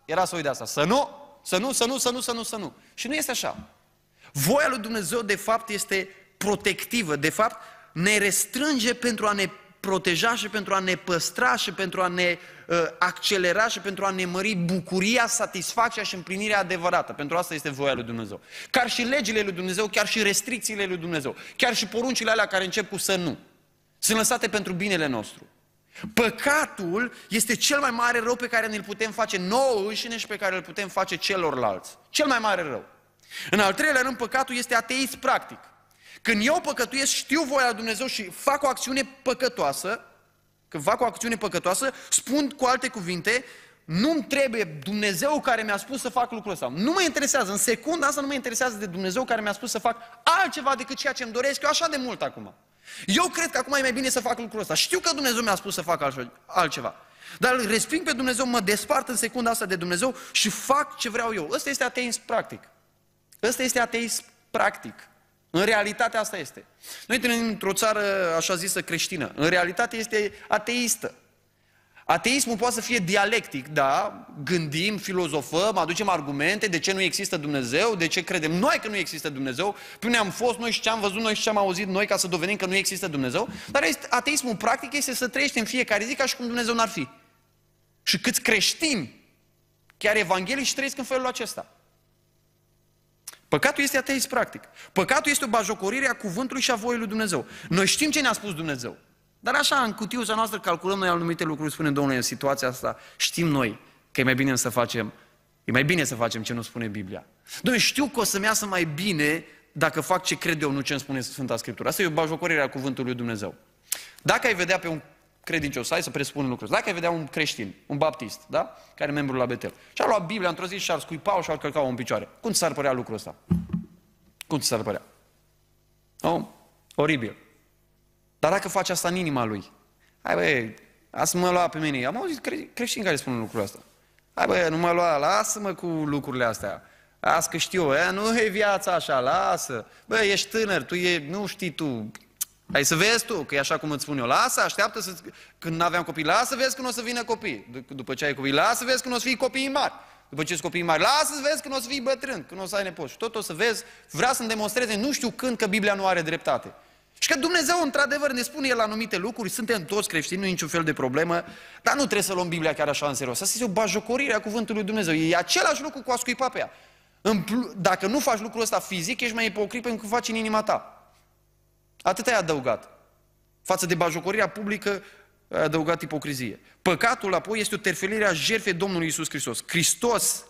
era să uit de asta, să nu! Să nu, să nu, să nu, să nu, să nu. Și nu este așa. Voia lui Dumnezeu, de fapt, este protectivă. De fapt, ne restrânge pentru a ne proteja și pentru a ne păstra și pentru a ne uh, accelera și pentru a ne mări bucuria, satisfacția și împlinirea adevărată. Pentru asta este voia lui Dumnezeu. Chiar și legile lui Dumnezeu, chiar și restricțiile lui Dumnezeu, chiar și poruncile alea care încep cu să nu, sunt lăsate pentru binele nostru. Păcatul este cel mai mare rău pe care ne-l putem face nouă înșine și pe care îl putem face celorlalți. Cel mai mare rău. În al treilea rând, păcatul este ateist practic. Când eu păcătuiesc, știu voia lui Dumnezeu și fac o acțiune păcătoasă, când fac o acțiune păcătoasă, spun cu alte cuvinte, nu-mi trebuie Dumnezeu care mi-a spus să fac lucrul ăsta. Nu mă interesează, în secunda asta nu mă interesează de Dumnezeu care mi-a spus să fac altceva decât ceea ce îmi doresc eu așa de mult acum. Eu cred că acum e mai bine să fac lucrul ăsta. Știu că Dumnezeu mi-a spus să fac altceva. Dar îl resping pe Dumnezeu, mă despart în secunda asta de Dumnezeu și fac ce vreau eu. Ăsta este ateism practic. Ăsta este ateism practic. În realitate asta este. Noi trăim într-o țară așa zisă creștină. În realitate este ateistă. Ateismul poate să fie dialectic, da? Gândim, filozofăm, aducem argumente de ce nu există Dumnezeu, de ce credem noi că nu există Dumnezeu, unde am fost noi și ce am văzut noi și ce am auzit noi ca să dovedim că nu există Dumnezeu. Dar ateismul practic este să trăiești în fiecare zi ca și cum Dumnezeu n-ar fi. Și câți creștini, chiar evanghelici, trăiesc în felul acesta. Păcatul este ateist practic. Păcatul este o bajocorire a cuvântului și a voii lui Dumnezeu. Noi știm ce ne-a spus Dumnezeu. Dar așa, în cutiuța noastră calculăm noi anumite lucruri, spunem, Domnul, în situația asta știm noi că e mai bine să facem, e mai bine să facem ce nu spune Biblia. Domnule, știu că o să-mi iasă mai bine dacă fac ce cred eu, nu ce îmi spune Sfânta Scriptură. Asta e o bajocorire a cuvântului lui Dumnezeu. Dacă ai vedea pe un credincios, hai să presupunem lucrul Dacă ai vedea un creștin, un baptist, da? Care e membru la Betel, și-a luat Biblia într-o zi și-ar scuipa și-ar călca în picioare. Cum ți s-ar părea lucrul ăsta? Cum ți s-ar părea? Oh, oribil. Dar dacă face asta în inima lui, hai băi, ați mă lua pe mine. Am auzit cre- creștini care spun lucrul ăsta. Hai băi, nu mă lua, lasă-mă cu lucrurile astea. Las că știu, e, nu e viața așa, lasă. Bă, ești tânăr, tu e, nu știi tu. Hai să vezi tu, că e așa cum îți spun eu. Lasă, așteaptă să când aveam copii, lasă vezi când o să vină copii. După ce ai copii, lasă vezi când o să fii copii mari. După ce copii mari, lasă să vezi nu o să fii bătrân, nu o să ai nepoți. Și tot o să vezi, vrea să-mi demonstreze, nu știu când, că Biblia nu are dreptate. Și că Dumnezeu, într-adevăr, ne spune El anumite lucruri, suntem toți creștini, nu e niciun fel de problemă, dar nu trebuie să luăm Biblia chiar așa în serios. Asta este o bajocorire a cuvântului lui Dumnezeu. E același lucru cu a scuipa pe ea. Dacă nu faci lucrul ăsta fizic, ești mai ipocrit pentru că faci în inima ta. Atât ai adăugat. Față de bajocorirea publică, ai adăugat ipocrizie. Păcatul, apoi, este o terfelire a jertfei Domnului Isus Hristos. Hristos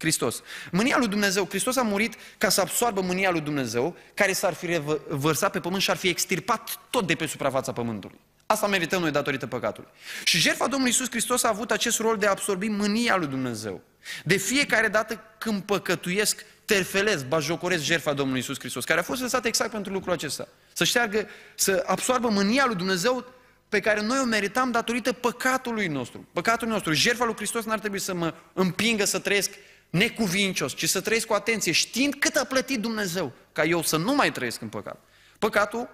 Hristos. Mânia lui Dumnezeu, Hristos a murit ca să absoarbă mânia lui Dumnezeu, care s-ar fi revărsat pe pământ și ar fi extirpat tot de pe suprafața pământului. Asta merităm noi datorită păcatului. Și jertfa Domnului Iisus Hristos a avut acest rol de a absorbi mânia lui Dumnezeu. De fiecare dată când păcătuiesc, terfelez, bajocoresc jertfa Domnului Iisus Hristos, care a fost lăsată exact pentru lucrul acesta. Să șteargă, să absoarbă mânia lui Dumnezeu pe care noi o meritam datorită păcatului nostru. Păcatul nostru. Jertfa lui Hristos n-ar trebui să mă împingă să trăiesc necuvincios, ci să trăiesc cu atenție, știind cât a plătit Dumnezeu ca eu să nu mai trăiesc în păcat. Păcatul,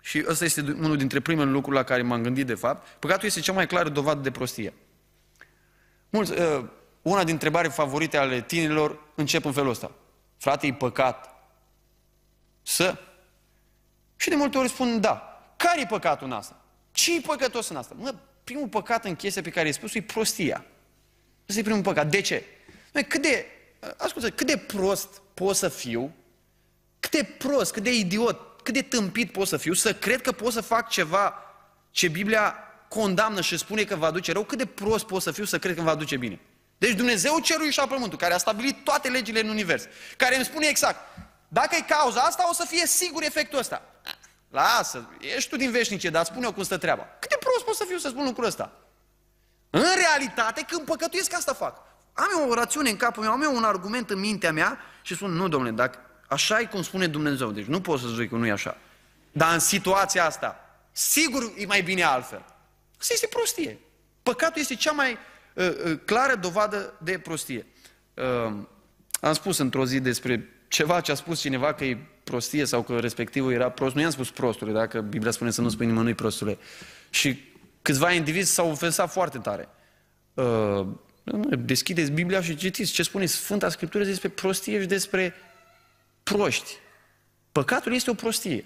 și ăsta este unul dintre primele lucruri la care m-am gândit de fapt, păcatul este cea mai clară dovadă de prostie. Mulți, uh, una dintre întrebări favorite ale tinerilor încep în felul ăsta. Frate, e păcat să? Și de multe ori spun da. Care e păcatul în asta? ce e păcătos în asta? Mă, primul păcat în chestia pe care ai spus e prostia. Asta e primul păcat. De ce? Cât de, ascultă, cât de prost pot să fiu, cât de prost, cât de idiot, cât de tâmpit pot să fiu, să cred că pot să fac ceva ce Biblia condamnă și spune că va duce rău, cât de prost pot să fiu să cred că va duce bine. Deci Dumnezeu cerului și a pământului, care a stabilit toate legile în univers, care îmi spune exact, dacă e cauza asta, o să fie sigur efectul ăsta. Lasă, ești tu din veșnicie, dar spune-o cum stă treaba. Cât de prost pot să fiu să spun lucrul ăsta? În realitate, când păcătuiesc, asta fac. Am eu o rațiune în capul meu, am eu un argument în mintea mea și spun, nu domnule, dacă așa e cum spune Dumnezeu, deci nu pot să zic că nu e așa. Dar în situația asta, sigur e mai bine altfel. Asta este prostie. Păcatul este cea mai uh, uh, clară dovadă de prostie. Uh, am spus într-o zi despre ceva ce a spus cineva că e prostie sau că respectivul era prost. Nu i-am spus prostule, dacă Biblia spune să nu spui nimănui prostule. Și câțiva indivizi s-au ofensat foarte tare. Uh, Deschideți Biblia și citiți ce spune Sfânta Scriptură despre prostie și despre proști. Păcatul este o prostie.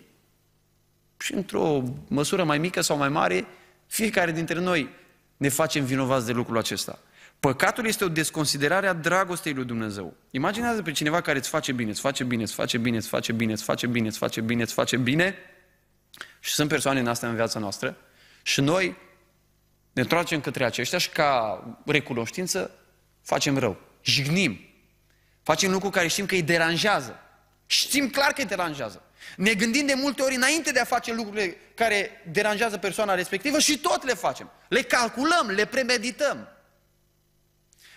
Și într-o măsură mai mică sau mai mare, fiecare dintre noi ne facem vinovați de lucrul acesta. Păcatul este o desconsiderare a dragostei lui Dumnezeu. Imaginează pe cineva care îți face bine, îți face bine, îți face bine, îți face bine, îți face bine, îți face bine, îți face bine. Și sunt persoane în astea în viața noastră. Și noi ne întoarcem către aceștia și ca recunoștință facem rău. Jignim. Facem lucruri care știm că îi deranjează. Știm clar că îi deranjează. Ne gândim de multe ori înainte de a face lucrurile care deranjează persoana respectivă și tot le facem. Le calculăm, le premedităm.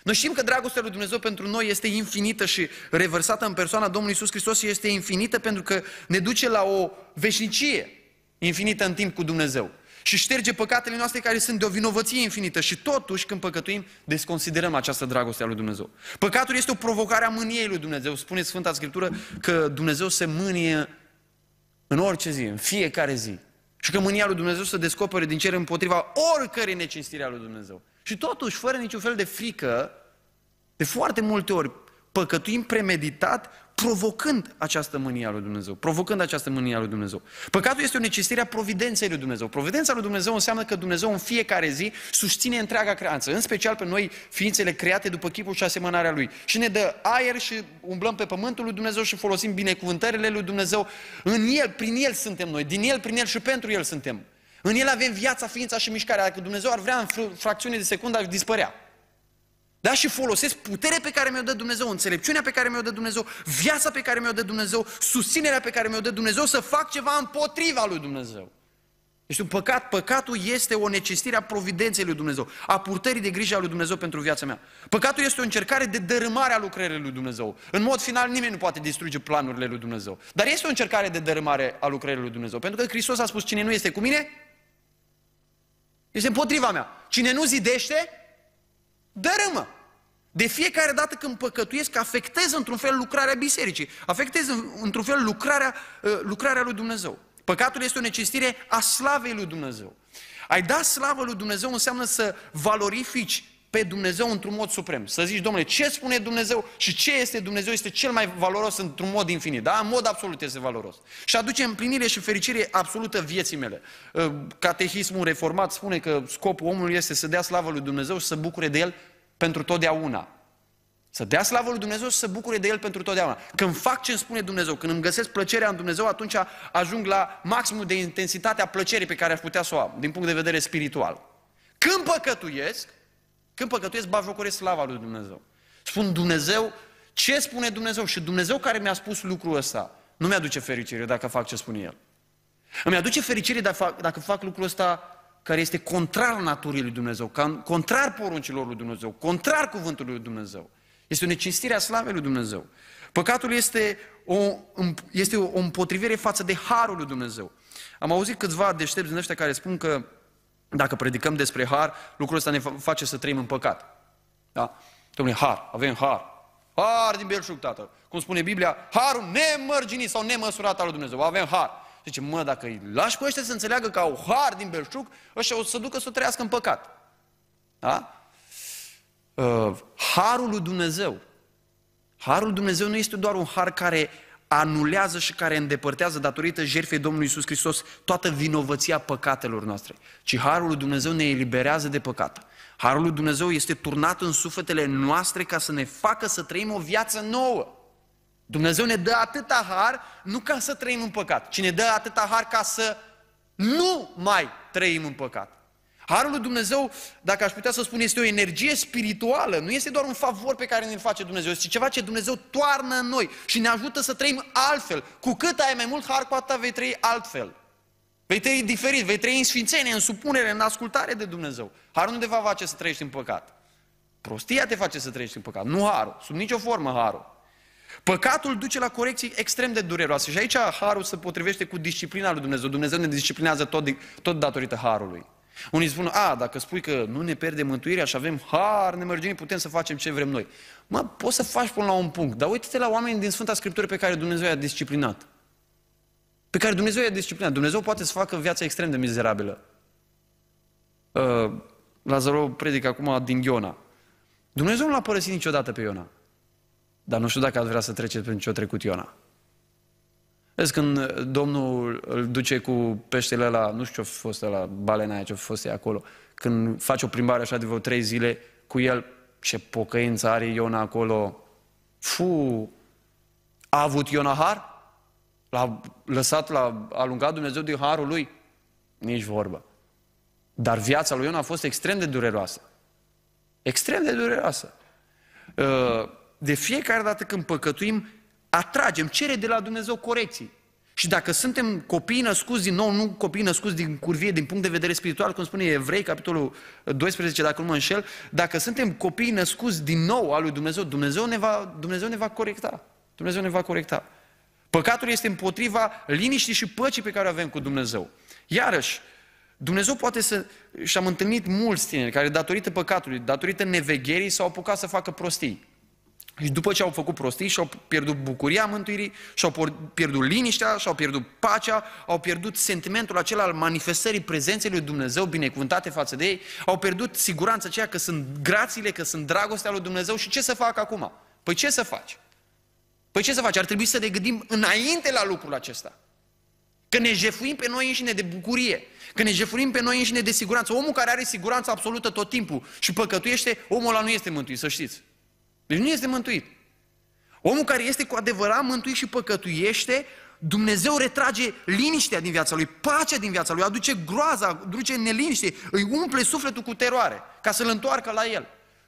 Noi știm că dragostea lui Dumnezeu pentru noi este infinită și revărsată în persoana Domnului Isus Hristos este infinită pentru că ne duce la o veșnicie infinită în timp cu Dumnezeu și șterge păcatele noastre care sunt de o vinovăție infinită și totuși când păcătuim desconsiderăm această dragoste a lui Dumnezeu. Păcatul este o provocare a mâniei lui Dumnezeu. Spune Sfânta Scriptură că Dumnezeu se mânie în orice zi, în fiecare zi. Și că mânia lui Dumnezeu se descopere din cer împotriva oricărei necinstiri a lui Dumnezeu. Și totuși, fără niciun fel de frică, de foarte multe ori păcătuim premeditat provocând această mânie a lui Dumnezeu, provocând această mânie a lui Dumnezeu. Păcatul este o necesitare a providenței lui Dumnezeu. Providența lui Dumnezeu înseamnă că Dumnezeu în fiecare zi susține întreaga creanță, în special pe noi, ființele create după chipul și asemănarea lui. Și ne dă aer și umblăm pe pământul lui Dumnezeu și folosim binecuvântările lui Dumnezeu. În el, prin el suntem noi, din el, prin el și pentru el suntem. În el avem viața, ființa și mișcarea. Dacă Dumnezeu ar vrea în fracțiune de secundă, ar dispărea. Da? Și folosesc puterea pe care mi-o dă Dumnezeu, înțelepciunea pe care mi-o dă Dumnezeu, viața pe care mi-o dă Dumnezeu, susținerea pe care mi-o dă Dumnezeu să fac ceva împotriva lui Dumnezeu. Deci un păcat, păcatul este o necesitare a providenței lui Dumnezeu, a purtării de grijă a lui Dumnezeu pentru viața mea. Păcatul este o încercare de dărâmare a lucrării lui Dumnezeu. În mod final nimeni nu poate distruge planurile lui Dumnezeu. Dar este o încercare de dărâmare a lucrării lui Dumnezeu. Pentru că Hristos a spus, cine nu este cu mine, este împotriva mea. Cine nu zidește, dărâmă. De fiecare dată când păcătuiesc, afectez într-un fel lucrarea bisericii, afectez într-un fel lucrarea, ă, lucrarea lui Dumnezeu. Păcatul este o necesitire a slavei lui Dumnezeu. Ai da slavă lui Dumnezeu înseamnă să valorifici pe Dumnezeu într-un mod suprem. Să zici, domnule, ce spune Dumnezeu și ce este Dumnezeu este cel mai valoros într-un mod infinit. Da? În mod absolut este valoros. Și aduce împlinire și fericire absolută vieții mele. Ă, Catehismul reformat spune că scopul omului este să dea slavă lui Dumnezeu și să bucure de el pentru totdeauna. Să dea slavă lui Dumnezeu și să bucure de El pentru totdeauna. Când fac ce îmi spune Dumnezeu, când îmi găsesc plăcerea în Dumnezeu, atunci ajung la maximul de intensitate a plăcerii pe care ar putea să o am, din punct de vedere spiritual. Când păcătuiesc, când păcătuiesc, bajocoresc slava lui Dumnezeu. Spun Dumnezeu, ce spune Dumnezeu? Și Dumnezeu care mi-a spus lucrul ăsta, nu mi-aduce fericire dacă fac ce spune El. Îmi aduce fericire dacă fac, dacă fac lucrul ăsta care este contrar naturii lui Dumnezeu, contrar poruncilor lui Dumnezeu, contrar cuvântului lui Dumnezeu. Este o necinstire a slavei lui Dumnezeu. Păcatul este o, este o împotrivire față de harul lui Dumnezeu. Am auzit câțiva deștepți din ăștia care spun că dacă predicăm despre har, lucrul ăsta ne face să trăim în păcat. Da? Domnule, har, avem har. Har din belșug, tată. Cum spune Biblia, harul nemărginit sau nemăsurat al lui Dumnezeu. Avem har. Zice, mă, dacă îi lași pe ăștia să înțeleagă că au har din belșug, ăștia o să ducă să trăiască în păcat. Da? Uh, harul lui Dumnezeu. Harul lui Dumnezeu nu este doar un har care anulează și care îndepărtează datorită jertfei Domnului Isus Hristos toată vinovăția păcatelor noastre, ci Harul lui Dumnezeu ne eliberează de păcat. Harul lui Dumnezeu este turnat în sufletele noastre ca să ne facă să trăim o viață nouă. Dumnezeu ne dă atâta har nu ca să trăim în păcat, ci ne dă atâta har ca să nu mai trăim în păcat. Harul lui Dumnezeu, dacă aș putea să spun, este o energie spirituală, nu este doar un favor pe care ne-l face Dumnezeu, este ceva ce Dumnezeu toarnă în noi și ne ajută să trăim altfel. Cu cât ai mai mult har, cu atât vei trăi altfel. Vei trăi diferit, vei trăi în sfințenie, în supunere, în ascultare de Dumnezeu. Harul nu te va face să trăiești în păcat. Prostia te face să trăiești în păcat, nu harul, sub nicio formă harul. Păcatul duce la corecții extrem de dureroase și aici harul se potrivește cu disciplina lui Dumnezeu. Dumnezeu ne disciplinează tot, tot datorită harului. Unii spun, a, dacă spui că nu ne pierde mântuirea și avem har, ne mergem, putem să facem ce vrem noi. Mă, poți să faci până la un punct, dar uite-te la oameni din Sfânta Scriptură pe care Dumnezeu i-a disciplinat. Pe care Dumnezeu i-a disciplinat. Dumnezeu poate să facă viața extrem de mizerabilă. Uh, Lazaro predică acum din Iona. Dumnezeu nu l-a părăsit niciodată pe Iona. Dar nu știu dacă ați vrea să treceți prin ce o trecut Iona. Vezi, când uh, Domnul îl duce cu peștele la, nu știu ce-a fost la balena aia, ce-a fost acolo, când face o plimbare așa de vreo trei zile cu el, ce pocăință are Iona acolo. Fu, a avut Iona har? L-a lăsat, l-a alungat Dumnezeu din harul lui? Nici vorbă. Dar viața lui Iona a fost extrem de dureroasă. Extrem de dureroasă. Uh, de fiecare dată când păcătuim, atragem, cere de la Dumnezeu corecții. Și dacă suntem copii născuți din nou, nu copii născuți din curvie, din punct de vedere spiritual, cum spune Evrei, capitolul 12, dacă nu mă înșel, dacă suntem copii născuți din nou al lui Dumnezeu, Dumnezeu ne va, Dumnezeu ne va corecta. Dumnezeu ne va corecta. Păcatul este împotriva liniștii și păcii pe care o avem cu Dumnezeu. Iarăși, Dumnezeu poate să... Și am întâlnit mulți tineri care, datorită păcatului, datorită nevegherii, s-au apucat să facă prostii. Și după ce au făcut prostii, și-au pierdut bucuria mântuirii, și-au pierdut liniștea, și-au pierdut pacea, au pierdut sentimentul acela al manifestării prezenței lui Dumnezeu binecuvântate față de ei, au pierdut siguranța aceea că sunt grațiile, că sunt dragostea lui Dumnezeu și ce să fac acum? Păi ce să faci? Păi ce să faci? Ar trebui să ne gândim înainte la lucrul acesta. Că ne jefuim pe noi înșine de bucurie, că ne jefuim pe noi înșine de siguranță. Omul care are siguranță absolută tot timpul și păcătuiește, omul ăla nu este mântuit, să știți. Deci nu este mântuit. Omul care este cu adevărat mântuit și păcătuiește, Dumnezeu retrage liniștea din viața lui, pacea din viața lui, aduce groaza, aduce neliniște, îi umple sufletul cu teroare, ca să-l întoarcă la el.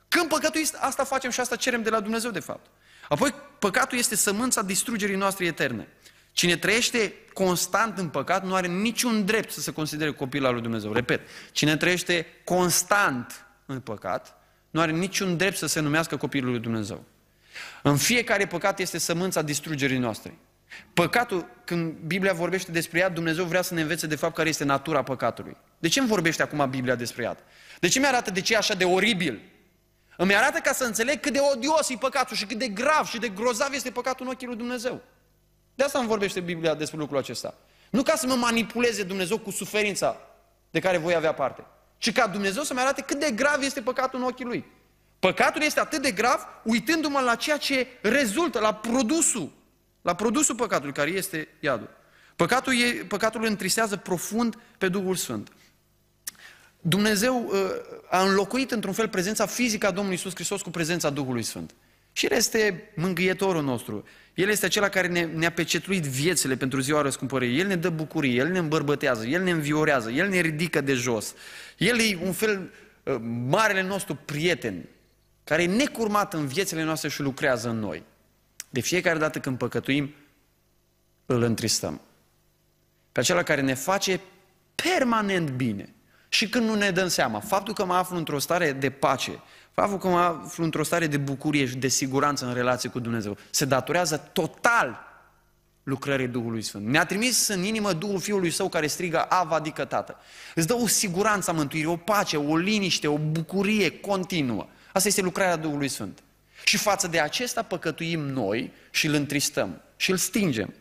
Când păcătuim, asta facem și asta cerem de la Dumnezeu, de fapt. Apoi, păcatul este sămânța distrugerii noastre eterne. Cine trăiește constant în păcat nu are niciun drept să se considere copil al lui Dumnezeu. Repet, cine trăiește constant în păcat nu are niciun drept să se numească copilul lui Dumnezeu. În fiecare păcat este sămânța distrugerii noastre. Păcatul, când Biblia vorbește despre ea, Dumnezeu vrea să ne învețe de fapt care este natura păcatului. De ce îmi vorbește acum Biblia despre ea? De ce mi-arată de ce e așa de oribil? Îmi arată ca să înțeleg cât de odios e păcatul și cât de grav și de grozav este păcatul în ochii lui Dumnezeu. De asta îmi vorbește Biblia despre lucrul acesta. Nu ca să mă manipuleze Dumnezeu cu suferința de care voi avea parte ci ca Dumnezeu să-mi arate cât de grav este păcatul în ochii Lui. Păcatul este atât de grav uitându-mă la ceea ce rezultă, la produsul, la produsul păcatului, care este iadul. Păcatul, e, păcatul îl întristează profund pe Duhul Sfânt. Dumnezeu uh, a înlocuit într-un fel prezența fizică a Domnului Isus Hristos cu prezența Duhului Sfânt. Și El este mângâietorul nostru. El este acela care ne, ne-a viețile pentru ziua răscumpărării. El ne dă bucurie, El ne îmbărbătează, El ne înviorează, El ne ridică de jos. El e un fel, uh, marele nostru prieten, care e necurmat în viețile noastre și lucrează în noi. De fiecare dată când păcătuim, îl întristăm. Pe acela care ne face permanent bine. Și când nu ne dăm seama, faptul că mă aflu într-o stare de pace, faptul că mă aflu într-o stare de bucurie și de siguranță în relație cu Dumnezeu, se datorează total lucrării Duhului Sfânt. Mi-a trimis în inimă Duhul Fiului Său care strigă Ava, adică Tată. Îți dă o siguranță a mântuirii, o pace, o liniște, o bucurie continuă. Asta este lucrarea Duhului Sfânt. Și față de acesta păcătuim noi și îl întristăm și îl stingem.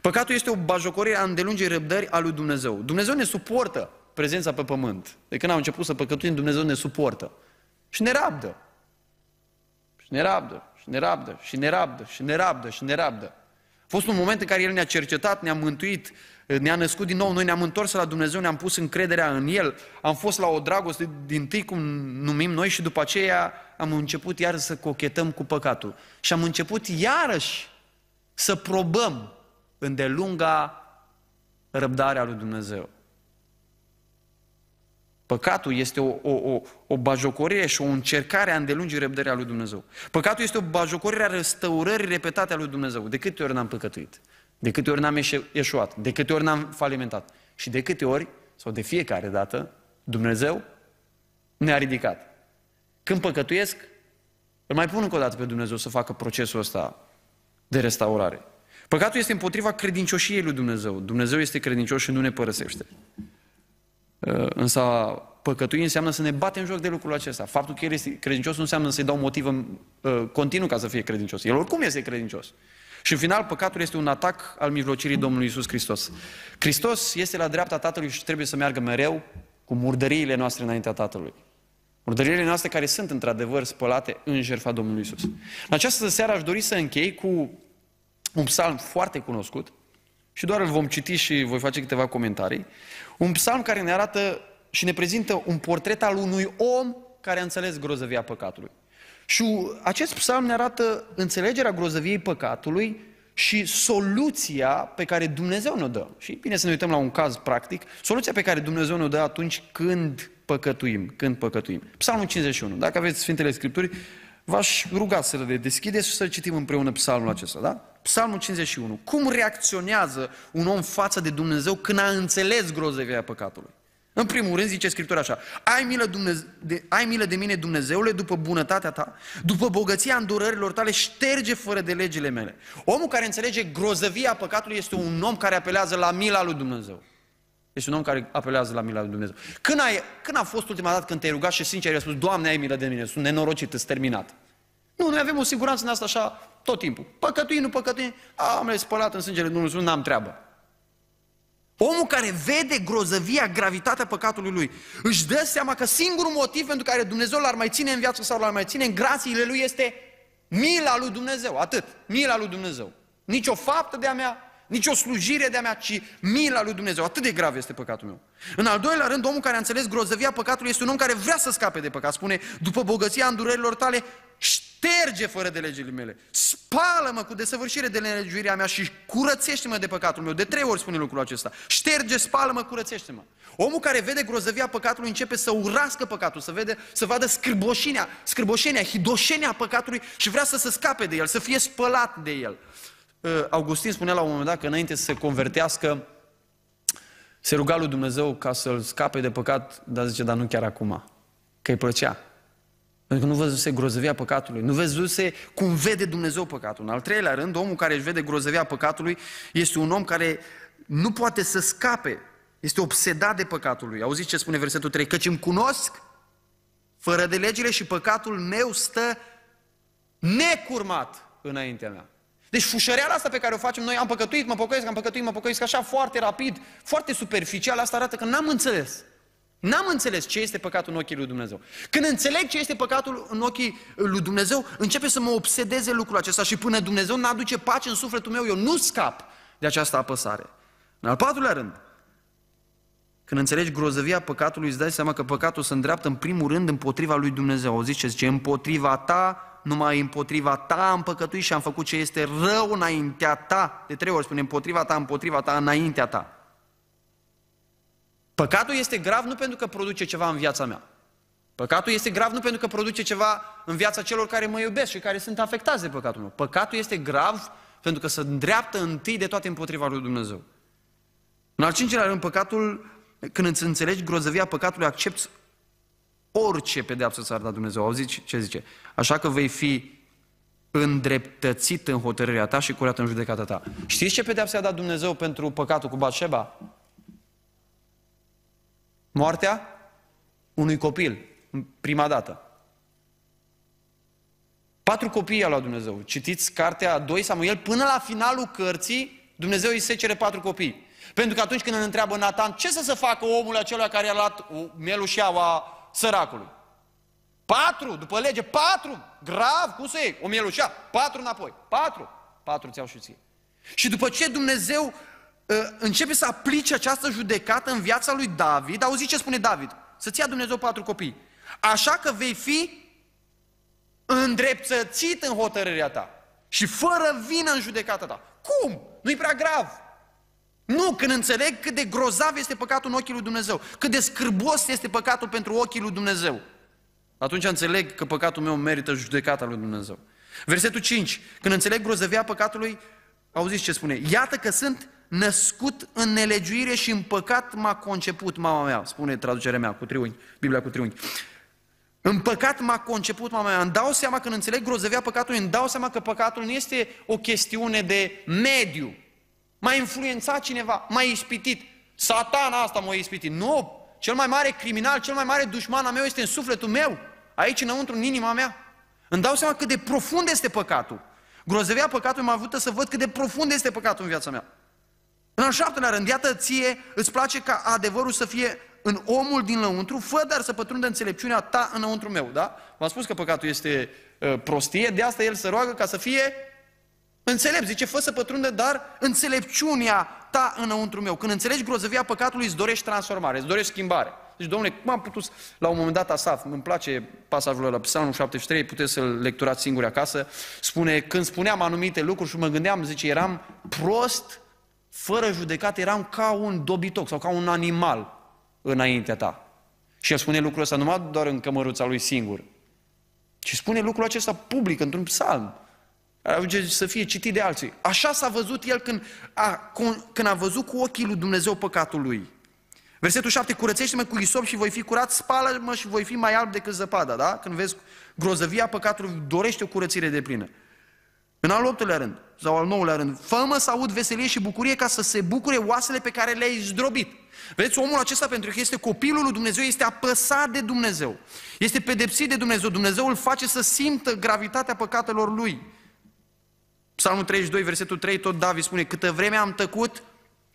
Păcatul este o bajocorie a îndelungii răbdări a lui Dumnezeu. Dumnezeu ne suportă prezența pe pământ. De când am început să păcătuim, Dumnezeu ne suportă. Și ne rabdă. Și ne rabdă, și ne rabdă, și ne rabdă, și ne rabdă, și ne rabdă. A fost un moment în care El ne-a cercetat, ne-a mântuit, ne-a născut din nou, noi ne-am întors la Dumnezeu, ne-am pus încrederea în El, am fost la o dragoste din tâi, cum numim noi, și după aceea am început iar să cochetăm cu păcatul. Și am început iarăși să probăm îndelunga răbdarea lui Dumnezeu. Păcatul este o, o, o, o bajocorire și o încercare a îndelungii răbdării a lui Dumnezeu. Păcatul este o bajocorire a răstăurării repetate a lui Dumnezeu. De câte ori n-am păcătuit? De câte ori n-am ieșuat? De câte ori n-am falimentat? Și de câte ori, sau de fiecare dată, Dumnezeu ne-a ridicat. Când păcătuiesc, îl mai pun încă o dată pe Dumnezeu să facă procesul ăsta de restaurare. Păcatul este împotriva credincioșiei lui Dumnezeu. Dumnezeu este credincios și nu ne părăsește. Ă, însă păcătui înseamnă să ne batem joc de lucrul acesta. Faptul că el este credincios nu înseamnă să-i dau motiv în, ă, uh, continuu ca să fie credincios. El oricum este credincios. Și în final, păcatul este un atac al mijlocirii Domnului Isus Hristos. Hristos este la dreapta Tatălui și trebuie să meargă mereu cu murdăriile noastre înaintea Tatălui. Murdăriile noastre care sunt într-adevăr spălate în jertfa Domnului Isus. În această seară aș dori să închei cu un psalm foarte cunoscut și doar îl vom citi și voi face câteva comentarii. Un psalm care ne arată și ne prezintă un portret al unui om care a înțeles grozăvia păcatului. Și acest psalm ne arată înțelegerea grozăviei păcatului și soluția pe care Dumnezeu ne dă. Și bine să ne uităm la un caz practic, soluția pe care Dumnezeu ne dă atunci când păcătuim, când păcătuim. Psalmul 51. Dacă aveți Sfintele Scripturi, v-aș ruga să le deschideți și să le citim împreună psalmul acesta, da? Psalmul 51. Cum reacționează un om față de Dumnezeu când a înțeles grozăvia păcatului? În primul rând zice Scriptura așa, ai milă, de, ai milă de mine, Dumnezeule, după bunătatea ta, după bogăția îndurărilor tale, șterge fără de legile mele. Omul care înțelege grozăvia păcatului este un om care apelează la mila lui Dumnezeu. Este un om care apelează la mila lui Dumnezeu. Când, ai, când a fost ultima dată când te-ai rugat și sincer ai spus, Doamne, ai milă de mine, sunt nenorocit, îți terminat. Nu, noi avem o siguranță în asta așa tot timpul. Păcătui, nu păcătui, am le spălat în sângele Domnului Iisus, n-am treabă. Omul care vede grozăvia, gravitatea păcatului lui, își dă seama că singurul motiv pentru care Dumnezeu l-ar mai ține în viață sau l-ar mai ține în grațiile lui este mila lui Dumnezeu, atât, mila lui Dumnezeu. Nici o faptă de-a mea, nici o slujire de-a mea, ci mila lui Dumnezeu. Atât de grav este păcatul meu. În al doilea rând, omul care a înțeles grozăvia păcatului este un om care vrea să scape de păcat. Spune, după bogăția îndurărilor tale, șterge fără de legile mele, spală-mă cu desăvârșire de nelegiuirea mea și curățește-mă de păcatul meu. De trei ori spune lucrul acesta. Șterge, spală-mă, curățește-mă. Omul care vede grozăvia păcatului începe să urască păcatul, să, vede, să vadă scârboșenia, scriboșenia, hidoșenia păcatului și vrea să se scape de el, să fie spălat de el. Uh, Augustin spunea la un moment dat că înainte să se convertească, se ruga lui Dumnezeu ca să-l scape de păcat, dar zice, dar nu chiar acum, că îi plăcea. Pentru că nu văzuse grozăvia păcatului, nu văzuse cum vede Dumnezeu păcatul. În al treilea rând, omul care își vede grozăvia păcatului este un om care nu poate să scape, este obsedat de păcatul lui. Auziți ce spune versetul 3? Căci îmi cunosc fără de legile și păcatul meu stă necurmat înaintea mea. Deci fușăreala asta pe care o facem noi, am păcătuit, mă pocăiesc, am păcătuit, mă pocăiesc, așa foarte rapid, foarte superficial, asta arată că n-am înțeles. N-am înțeles ce este păcatul în ochii lui Dumnezeu. Când înțeleg ce este păcatul în ochii lui Dumnezeu, începe să mă obsedeze lucrul acesta și până Dumnezeu nu aduce pace în sufletul meu, eu nu scap de această apăsare. În al patrulea rând, când înțelegi grozăvia păcatului, îți dai seama că păcatul se îndreaptă în primul rând împotriva lui Dumnezeu. O zice, zice, împotriva ta numai împotriva ta am păcătuit și am făcut ce este rău înaintea ta. De trei ori spune împotriva ta, împotriva ta, înaintea ta. Păcatul este grav nu pentru că produce ceva în viața mea. Păcatul este grav nu pentru că produce ceva în viața celor care mă iubesc și care sunt afectați de păcatul meu. Păcatul este grav pentru că se îndreaptă întâi de toate împotriva lui Dumnezeu. În al cincilea rând, păcatul, când îți înțelegi grozăvia păcatului, accepti Orice pedeapsă ți-ar da Dumnezeu. Auziți ce zice? Așa că vei fi îndreptățit în hotărârea ta și curat în judecata ta. Știți ce pedeapsă a dat Dumnezeu pentru păcatul cu Batșeba? Moartea unui copil, prima dată. Patru copii a luat Dumnezeu. Citiți cartea 2 Samuel, până la finalul cărții, Dumnezeu îi se cere patru copii. Pentru că atunci când îl întreabă Nathan, ce să se facă omul acela care a luat mielușeaua săracului. Patru, după lege, patru, grav, cum să iei? O mielușa, patru înapoi, patru, patru ți-au și ție. Și după ce Dumnezeu uh, începe să aplice această judecată în viața lui David, auzi ce spune David, să-ți ia Dumnezeu patru copii, așa că vei fi îndreptățit în hotărârea ta și fără vină în judecata ta. Cum? Nu-i prea grav. Nu, când înțeleg cât de grozav este păcatul în ochii lui Dumnezeu, cât de scârbos este păcatul pentru ochii lui Dumnezeu, atunci înțeleg că păcatul meu merită judecata lui Dumnezeu. Versetul 5. Când înțeleg grozăvia păcatului, auziți ce spune? Iată că sunt născut în nelegiuire și în păcat m-a conceput mama mea, spune traducerea mea cu triunghi, Biblia cu triunghi. În păcat m-a conceput mama mea. Îmi dau seama, când înțeleg grozăvia păcatului, îmi dau seama că păcatul nu este o chestiune de mediu, M-a influențat cineva, m-a ispitit. Satana asta m-a ispitit. Nu! Cel mai mare criminal, cel mai mare dușman al meu este în sufletul meu. Aici înăuntru, în inima mea. Îmi dau seama cât de profund este păcatul. Grozăvia păcatului m-a avut să văd cât de profund este păcatul în viața mea. În al șaptelea rând, iată ție, îți place ca adevărul să fie în omul din lăuntru, fă dar să pătrundă înțelepciunea ta înăuntru meu, da? V-am spus că păcatul este uh, prostie, de asta el se roagă ca să fie Înțelept, zice, fă să pătrundă, dar înțelepciunea ta înăuntru meu. Când înțelegi grozăvia păcatului, îți dorești transformare, îți dorești schimbare. Deci, domnule, cum am putut, la un moment dat, Asaf, îmi place pasajul ăla, psalmul 73, puteți să-l lecturați singuri acasă, spune, când spuneam anumite lucruri și mă gândeam, zice, eram prost, fără judecată, eram ca un dobitoc sau ca un animal înaintea ta. Și el spune lucrul ăsta numai doar în cămăruța lui singur, Și spune lucrul acesta public, într-un psalm ajunge să fie citit de alții. Așa s-a văzut el când a, când a văzut cu ochii lui Dumnezeu păcatul lui. Versetul 7, curățește-mă cu isop și voi fi curat, spală-mă și voi fi mai alb decât zăpada, da? Când vezi grozăvia păcatului, dorește o curățire de plină. În al optulea rând, sau al nouălea rând, fă să aud veselie și bucurie ca să se bucure oasele pe care le-ai zdrobit. Vedeți, omul acesta, pentru că este copilul lui Dumnezeu, este apăsat de Dumnezeu. Este pedepsit de Dumnezeu. Dumnezeu îl face să simtă gravitatea păcatelor lui. Psalmul 32, versetul 3, tot David spune, câtă vreme am tăcut,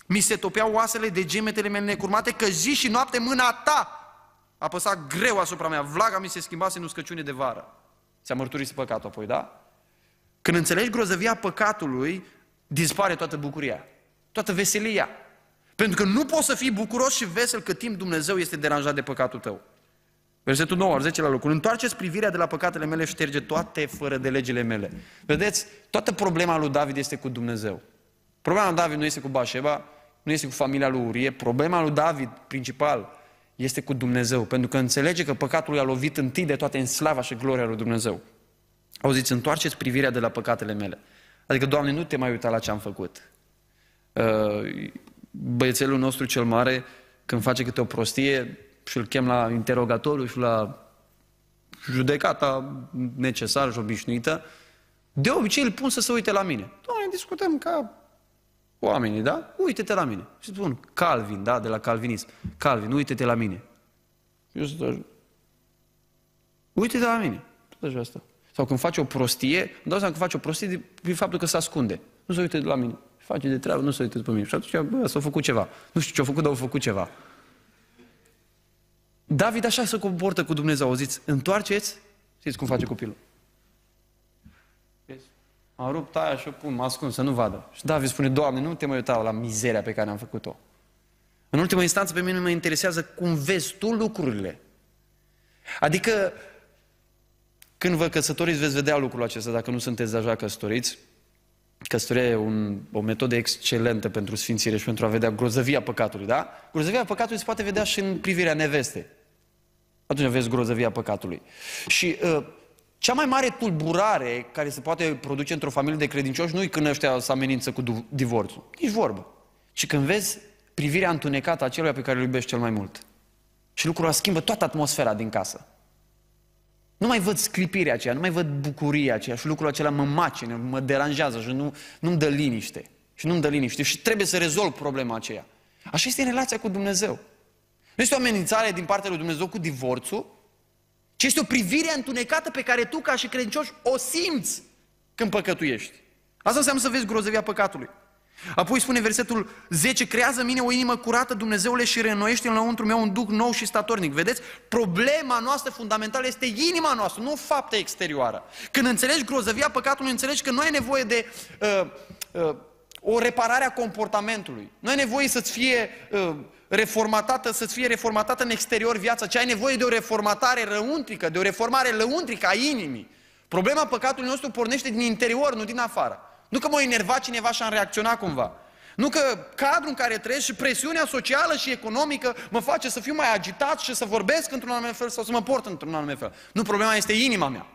mi se topeau oasele de gemetele mele necurmate, că zi și noapte mâna ta apăsa greu asupra mea, vlaga mi se schimbase în uscăciune de vară. Ți-a mărturisit păcatul apoi, da? Când înțelegi grozăvia păcatului, dispare toată bucuria, toată veselia. Pentru că nu poți să fii bucuros și vesel cât timp Dumnezeu este deranjat de păcatul tău. Versetul 9, 10 la locul. Întoarceți privirea de la păcatele mele și șterge toate fără de legile mele. Vedeți? Toată problema lui David este cu Dumnezeu. Problema lui David nu este cu Bașeba, nu este cu familia lui Urie. Problema lui David, principal, este cu Dumnezeu. Pentru că înțelege că păcatul lui a lovit întâi de toate în slava și gloria lui Dumnezeu. Auziți, întoarceți privirea de la păcatele mele. Adică, Doamne, nu te mai uita la ce am făcut. Uh, băiețelul nostru cel mare, când face câte o prostie, și îl chem la interogatoriu și la judecata necesară și obișnuită, de obicei îl pun să se uite la mine. Doamne, discutăm ca oamenii, da? Uite-te la mine. Și spun, Calvin, da, de la calvinism. Calvin, uite-te la mine. Eu sunt Uite-te la mine. Tot așa asta. Sau când face o prostie, îmi dau seama că face o prostie prin faptul că se ascunde. Nu se uite de la mine. Face de treabă, nu se uite după mine. Și atunci, bă, s-a făcut ceva. Nu știu ce a făcut, dar a făcut ceva. David așa se comportă cu Dumnezeu, auziți, întoarceți, știți cum face copilul. Am rupt aia și o pun, mă ascund, să nu vadă. Și David spune, Doamne, nu te mai uita la mizeria pe care am făcut-o. În ultima instanță, pe mine mă interesează cum vezi tu lucrurile. Adică, când vă căsătoriți, veți vedea lucrul acesta, dacă nu sunteți deja căsătoriți. Căsătoria e un, o metodă excelentă pentru sfințire și pentru a vedea grozăvia păcatului, da? Grozăvia păcatului se poate vedea și în privirea nevestei atunci vezi grozăvia păcatului. Și uh, cea mai mare tulburare care se poate produce într-o familie de credincioși nu e când ăștia se amenință cu divorțul. Nici vorbă. Și când vezi privirea întunecată a celui pe care îl iubești cel mai mult. Și lucrul ăla schimbă toată atmosfera din casă. Nu mai văd sclipirea aceea, nu mai văd bucuria aceea și lucrul acela mă macină, mă deranjează și nu, nu-mi dă liniște. Și nu-mi dă liniște și trebuie să rezolv problema aceea. Așa este în relația cu Dumnezeu. Nu este o amenințare din partea lui Dumnezeu cu divorțul, ci este o privire întunecată pe care tu, ca și credincioși, o simți când păcătuiești. Asta înseamnă să vezi grozăvia păcatului. Apoi spune versetul 10, creează în mine o inimă curată, Dumnezeule, și reînnoiește înăuntru meu un duc nou și statornic. Vedeți? Problema noastră fundamentală este inima noastră, nu fapte exterioară. Când înțelegi grozăvia păcatului, înțelegi că nu ai nevoie de uh, uh, o reparare a comportamentului. Nu ai nevoie să-ți fie ă, reformatată, să-ți fie reformatată în exterior viața, ci ai nevoie de o reformatare răuntrică, de o reformare lăuntrică a inimii. Problema păcatului nostru pornește din interior, nu din afară. Nu că m-a enervat cineva și am reacționat cumva. Nu că cadrul în care trăiesc și presiunea socială și economică mă face să fiu mai agitat și să vorbesc într-un anume fel sau să mă port într-un anume fel. Nu, problema este inima mea.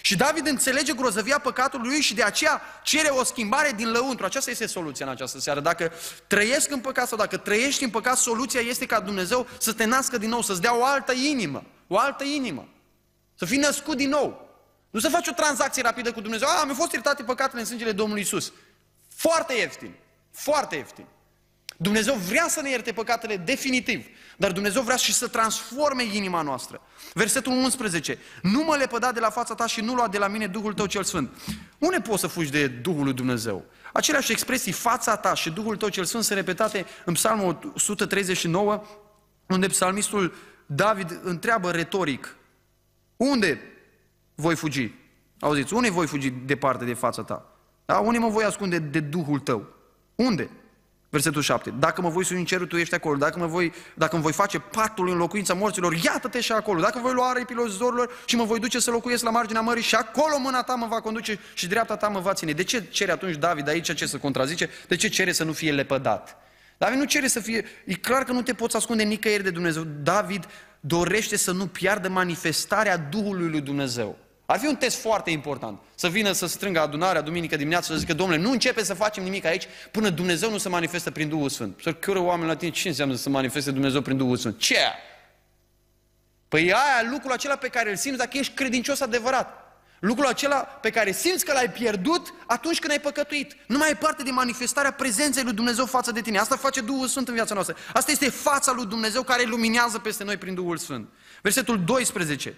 Și David înțelege grozăvia păcatului lui și de aceea cere o schimbare din lăuntru. Aceasta este soluția în această seară. Dacă trăiesc în păcat sau dacă trăiești în păcat, soluția este ca Dumnezeu să te nască din nou, să-ți dea o altă inimă, o altă inimă. Să fii născut din nou. Nu să faci o tranzacție rapidă cu Dumnezeu. A, ah, mi a fost iertate păcatele în sângele Domnului Isus. Foarte ieftin. Foarte ieftin. Dumnezeu vrea să ne ierte păcatele definitiv. Dar Dumnezeu vrea și să transforme inima noastră. Versetul 11. Nu mă lepăda de la fața ta și nu lua de la mine Duhul tău cel Sfânt. Unde poți să fugi de Duhul lui Dumnezeu? Aceleași expresii, fața ta și Duhul tău cel Sfânt, sunt repetate în Psalmul 139, unde psalmistul David întreabă retoric, unde voi fugi? Auziți, unde voi fugi departe de fața ta? Da? Unde mă voi ascunde de Duhul tău? Unde? Versetul 7. Dacă mă voi sui în cerul, tu ești acolo. Dacă mă voi, dacă voi face patul în locuința morților, iată-te și acolo. Dacă voi lua aripile zorilor și mă voi duce să locuiesc la marginea mării și acolo mâna ta mă va conduce și dreapta ta mă va ține. De ce cere atunci David aici ce să contrazice? De ce cere să nu fie lepădat? David nu cere să fie... E clar că nu te poți ascunde nicăieri de Dumnezeu. David dorește să nu piardă manifestarea Duhului lui Dumnezeu. Ar fi un test foarte important. Să vină să strângă adunarea duminică dimineața să zică, domnule, nu începe să facem nimic aici până Dumnezeu nu se manifestă prin Duhul Sfânt. Să cură oameni la tine, ce înseamnă să manifeste Dumnezeu prin Duhul Sfânt? Ce? Păi aia, lucrul acela pe care îl simți dacă ești credincios adevărat. Lucrul acela pe care simți că l-ai pierdut atunci când ai păcătuit. Nu mai e parte din manifestarea prezenței lui Dumnezeu față de tine. Asta face Duhul Sfânt în viața noastră. Asta este fața lui Dumnezeu care luminează peste noi prin Duhul Sfânt. Versetul 12.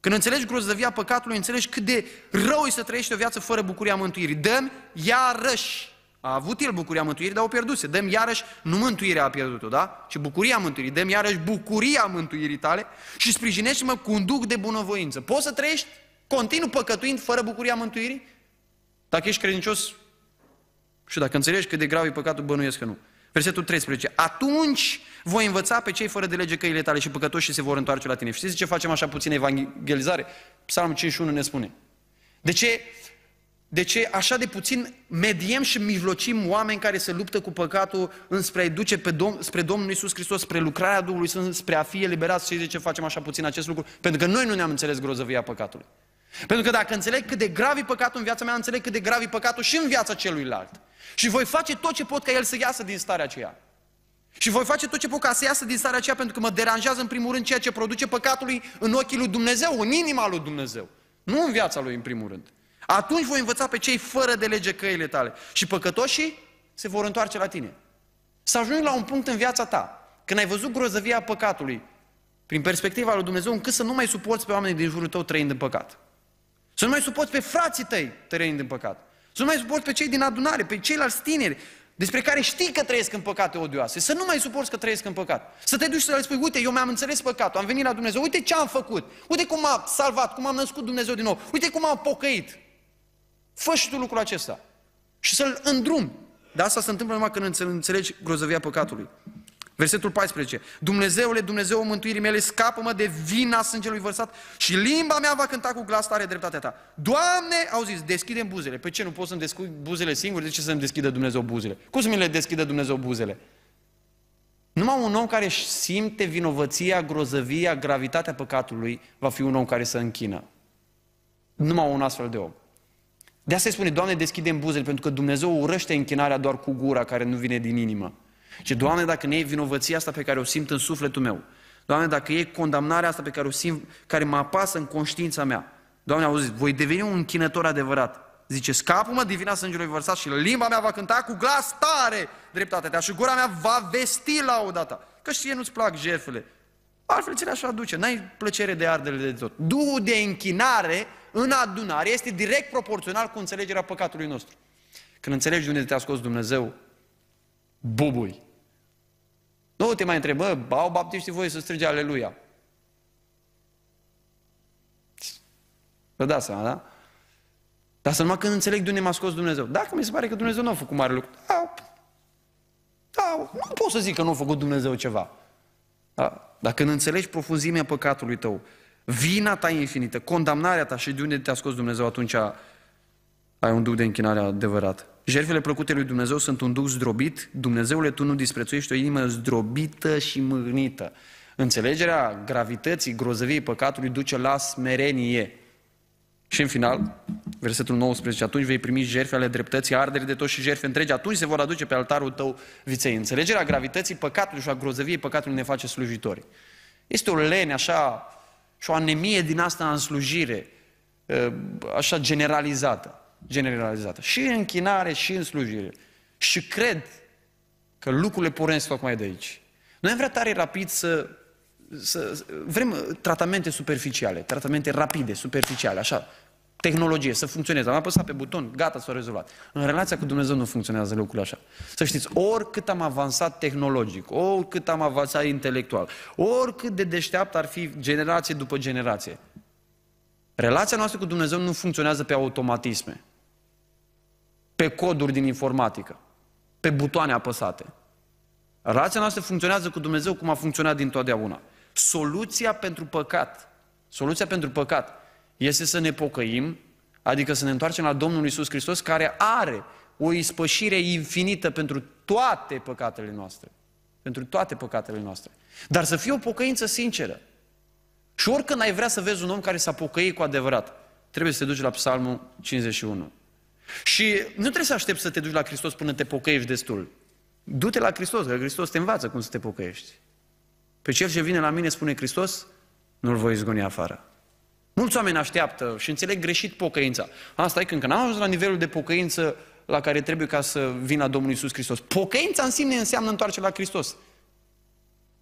Când înțelegi grozăvia păcatului, înțelegi cât de rău e să trăiești o viață fără bucuria mântuirii. Dăm iarăși. A avut el bucuria mântuirii, dar o pierduse. Dăm iarăși, nu mântuirea a pierdut-o, da? Ci bucuria mântuirii. Dăm iarăși bucuria mântuirii tale și sprijinește-mă cu un duc de bunăvoință. Poți să trăiești continuu păcătuind fără bucuria mântuirii? Dacă ești credincios și dacă înțelegi cât de grav e păcatul, bănuiesc că nu. Versetul 13. Atunci voi învăța pe cei fără de lege căile tale și păcătoși și se vor întoarce la tine. Știți ce facem așa puțin evangelizare? Psalmul 51 ne spune. De ce, de ce așa de puțin mediem și mijlocim oameni care se luptă cu păcatul înspre a-i duce pe Domn, spre Domnul Isus Hristos, spre lucrarea Duhului Sfânt, spre a fi eliberați și de ce facem așa puțin acest lucru? Pentru că noi nu ne-am înțeles grozăvia păcatului. Pentru că dacă înțeleg cât de grav e păcatul în viața mea, înțeleg cât de grav e păcatul și în viața celuilalt. Și voi face tot ce pot ca el să iasă din starea aceea. Și voi face tot ce pot ca să iasă din starea aceea, pentru că mă deranjează în primul rând ceea ce produce păcatului în ochii lui Dumnezeu, în inima lui Dumnezeu. Nu în viața lui, în primul rând. Atunci voi învăța pe cei fără de lege căile tale. Și păcătoșii se vor întoarce la tine. Să ajungi la un punct în viața ta, când ai văzut grozăvia păcatului, prin perspectiva lui Dumnezeu, încât să nu mai suporți pe oamenii din jurul tău trăind în păcat. Să nu mai suporți pe frații tăi tăreni din păcat. Să nu mai suporți pe cei din adunare, pe ceilalți tineri, despre care știi că trăiesc în păcate odioase. Să nu mai suporți că trăiesc în păcat. Să te duci să le spui, uite, eu mi-am înțeles păcatul, am venit la Dumnezeu, uite ce am făcut, uite cum m-a salvat, cum am născut Dumnezeu din nou, uite cum am pocăit. Fă și tu lucrul acesta. Și să-l îndrum. Dar asta se întâmplă numai când înțelegi grozăvia păcatului. Versetul 14. Dumnezeule, Dumnezeu mântuirii mele, scapă-mă de vina sângelui vărsat și limba mea va cânta cu glas tare dreptatea ta. Doamne, au zis, deschidem buzele. Pe ce nu pot să-mi deschid buzele singuri? De ce să-mi deschidă Dumnezeu buzele? Cum să mi le deschidă Dumnezeu buzele? Numai un om care își simte vinovăția, grozăvia, gravitatea păcatului va fi un om care să închină. Numai un astfel de om. De asta îi spune, Doamne, deschidem buzele, pentru că Dumnezeu urăște închinarea doar cu gura care nu vine din inimă. Și, Doamne, dacă ne e vinovăția asta pe care o simt în sufletul meu, Doamne, dacă e condamnarea asta pe care o simt, care mă apasă în conștiința mea, Doamne, auzi, voi deveni un închinător adevărat. Zice, scapă-mă de vina sângelui vărsat și limba mea va cânta cu glas tare dreptatea ta și gura mea va vesti o dată. Că și nu-ți plac jefele. Altfel ți așa aduce, n-ai plăcere de ardele de tot. Duhul de închinare în adunare este direct proporțional cu înțelegerea păcatului nostru. Când înțelegi de unde te-a scos Dumnezeu, bubui, nu te mai întrebă, au baptiștii voie să strige aleluia. Vă dați seama, da? Dar să numai când înțeleg de unde m-a scos Dumnezeu. Dacă mi se pare că Dumnezeu nu a făcut mare lucru, da, da, nu pot să zic că nu a făcut Dumnezeu ceva. Da? Dar când înțelegi profunzimea păcatului tău, vina ta infinită, condamnarea ta și de unde te-a scos Dumnezeu, atunci ai un duc de închinare adevărat. Jertfele plăcute lui Dumnezeu sunt un duc zdrobit. Dumnezeule, tu nu disprețuiești o inimă zdrobită și mâhnită. Înțelegerea gravității, grozăviei păcatului duce la smerenie. Și în final, versetul 19, atunci vei primi jertfe ale dreptății, arderi de tot și jertfe întregi, atunci se vor aduce pe altarul tău viței. Înțelegerea gravității păcatului și a grozăviei păcatului ne face slujitori. Este o lene așa și o anemie din asta în slujire, ă, așa generalizată generalizată. Și în chinare, și în slujire. Și cred că lucrurile pornesc tocmai de aici. Noi am vrea tare rapid să, să... Vrem tratamente superficiale, tratamente rapide, superficiale, așa, tehnologie, să funcționeze. Am apăsat pe buton, gata, s-a rezolvat. În relația cu Dumnezeu nu funcționează lucrurile așa. Să știți, oricât am avansat tehnologic, oricât am avansat intelectual, oricât de deșteapt ar fi generație după generație, Relația noastră cu Dumnezeu nu funcționează pe automatisme, pe coduri din informatică, pe butoane apăsate. Relația noastră funcționează cu Dumnezeu cum a funcționat dintotdeauna. Soluția pentru păcat, soluția pentru păcat este să ne pocăim, adică să ne întoarcem la Domnul Isus Hristos, care are o ispășire infinită pentru toate păcatele noastre. Pentru toate păcatele noastre. Dar să fie o pocăință sinceră. Și oricând ai vrea să vezi un om care s-a pocăit cu adevărat, trebuie să te duci la Psalmul 51. Și nu trebuie să aștepți să te duci la Hristos până te pocăiești destul. Du-te la Hristos, că Hristos te învață cum să te pocăiești. Pe cel ce vine la mine, spune Hristos, nu-l voi izgoni afară. Mulți oameni așteaptă și înțeleg greșit pocăința. Asta e când, n am ajuns la nivelul de pocăință la care trebuie ca să vin la Domnul Isus Hristos. Pocăința în sine înseamnă întoarcerea la Hristos.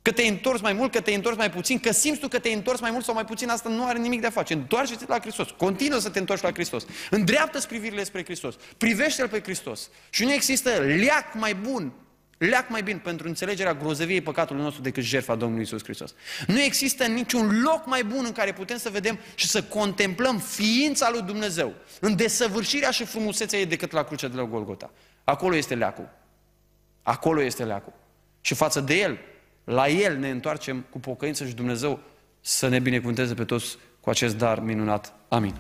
Că te-ai întors mai mult, că te-ai întors mai puțin, că simți tu că te-ai întors mai mult sau mai puțin, asta nu are nimic de a face. Întoarce-te la Hristos. Continuă să te întorci la Hristos. îndreaptă privirile spre Hristos. Privește-L pe Hristos. Și nu există leac mai bun leac mai bine pentru înțelegerea grozăviei păcatului nostru decât jertfa Domnului Isus Hristos. Nu există niciun loc mai bun în care putem să vedem și să contemplăm ființa lui Dumnezeu în desăvârșirea și frumusețea ei decât la crucea de la Golgota. Acolo este leacul. Acolo este leacul. Și față de el, la El ne întoarcem cu pocăință și Dumnezeu să ne binecuvânteze pe toți cu acest dar minunat. Amin.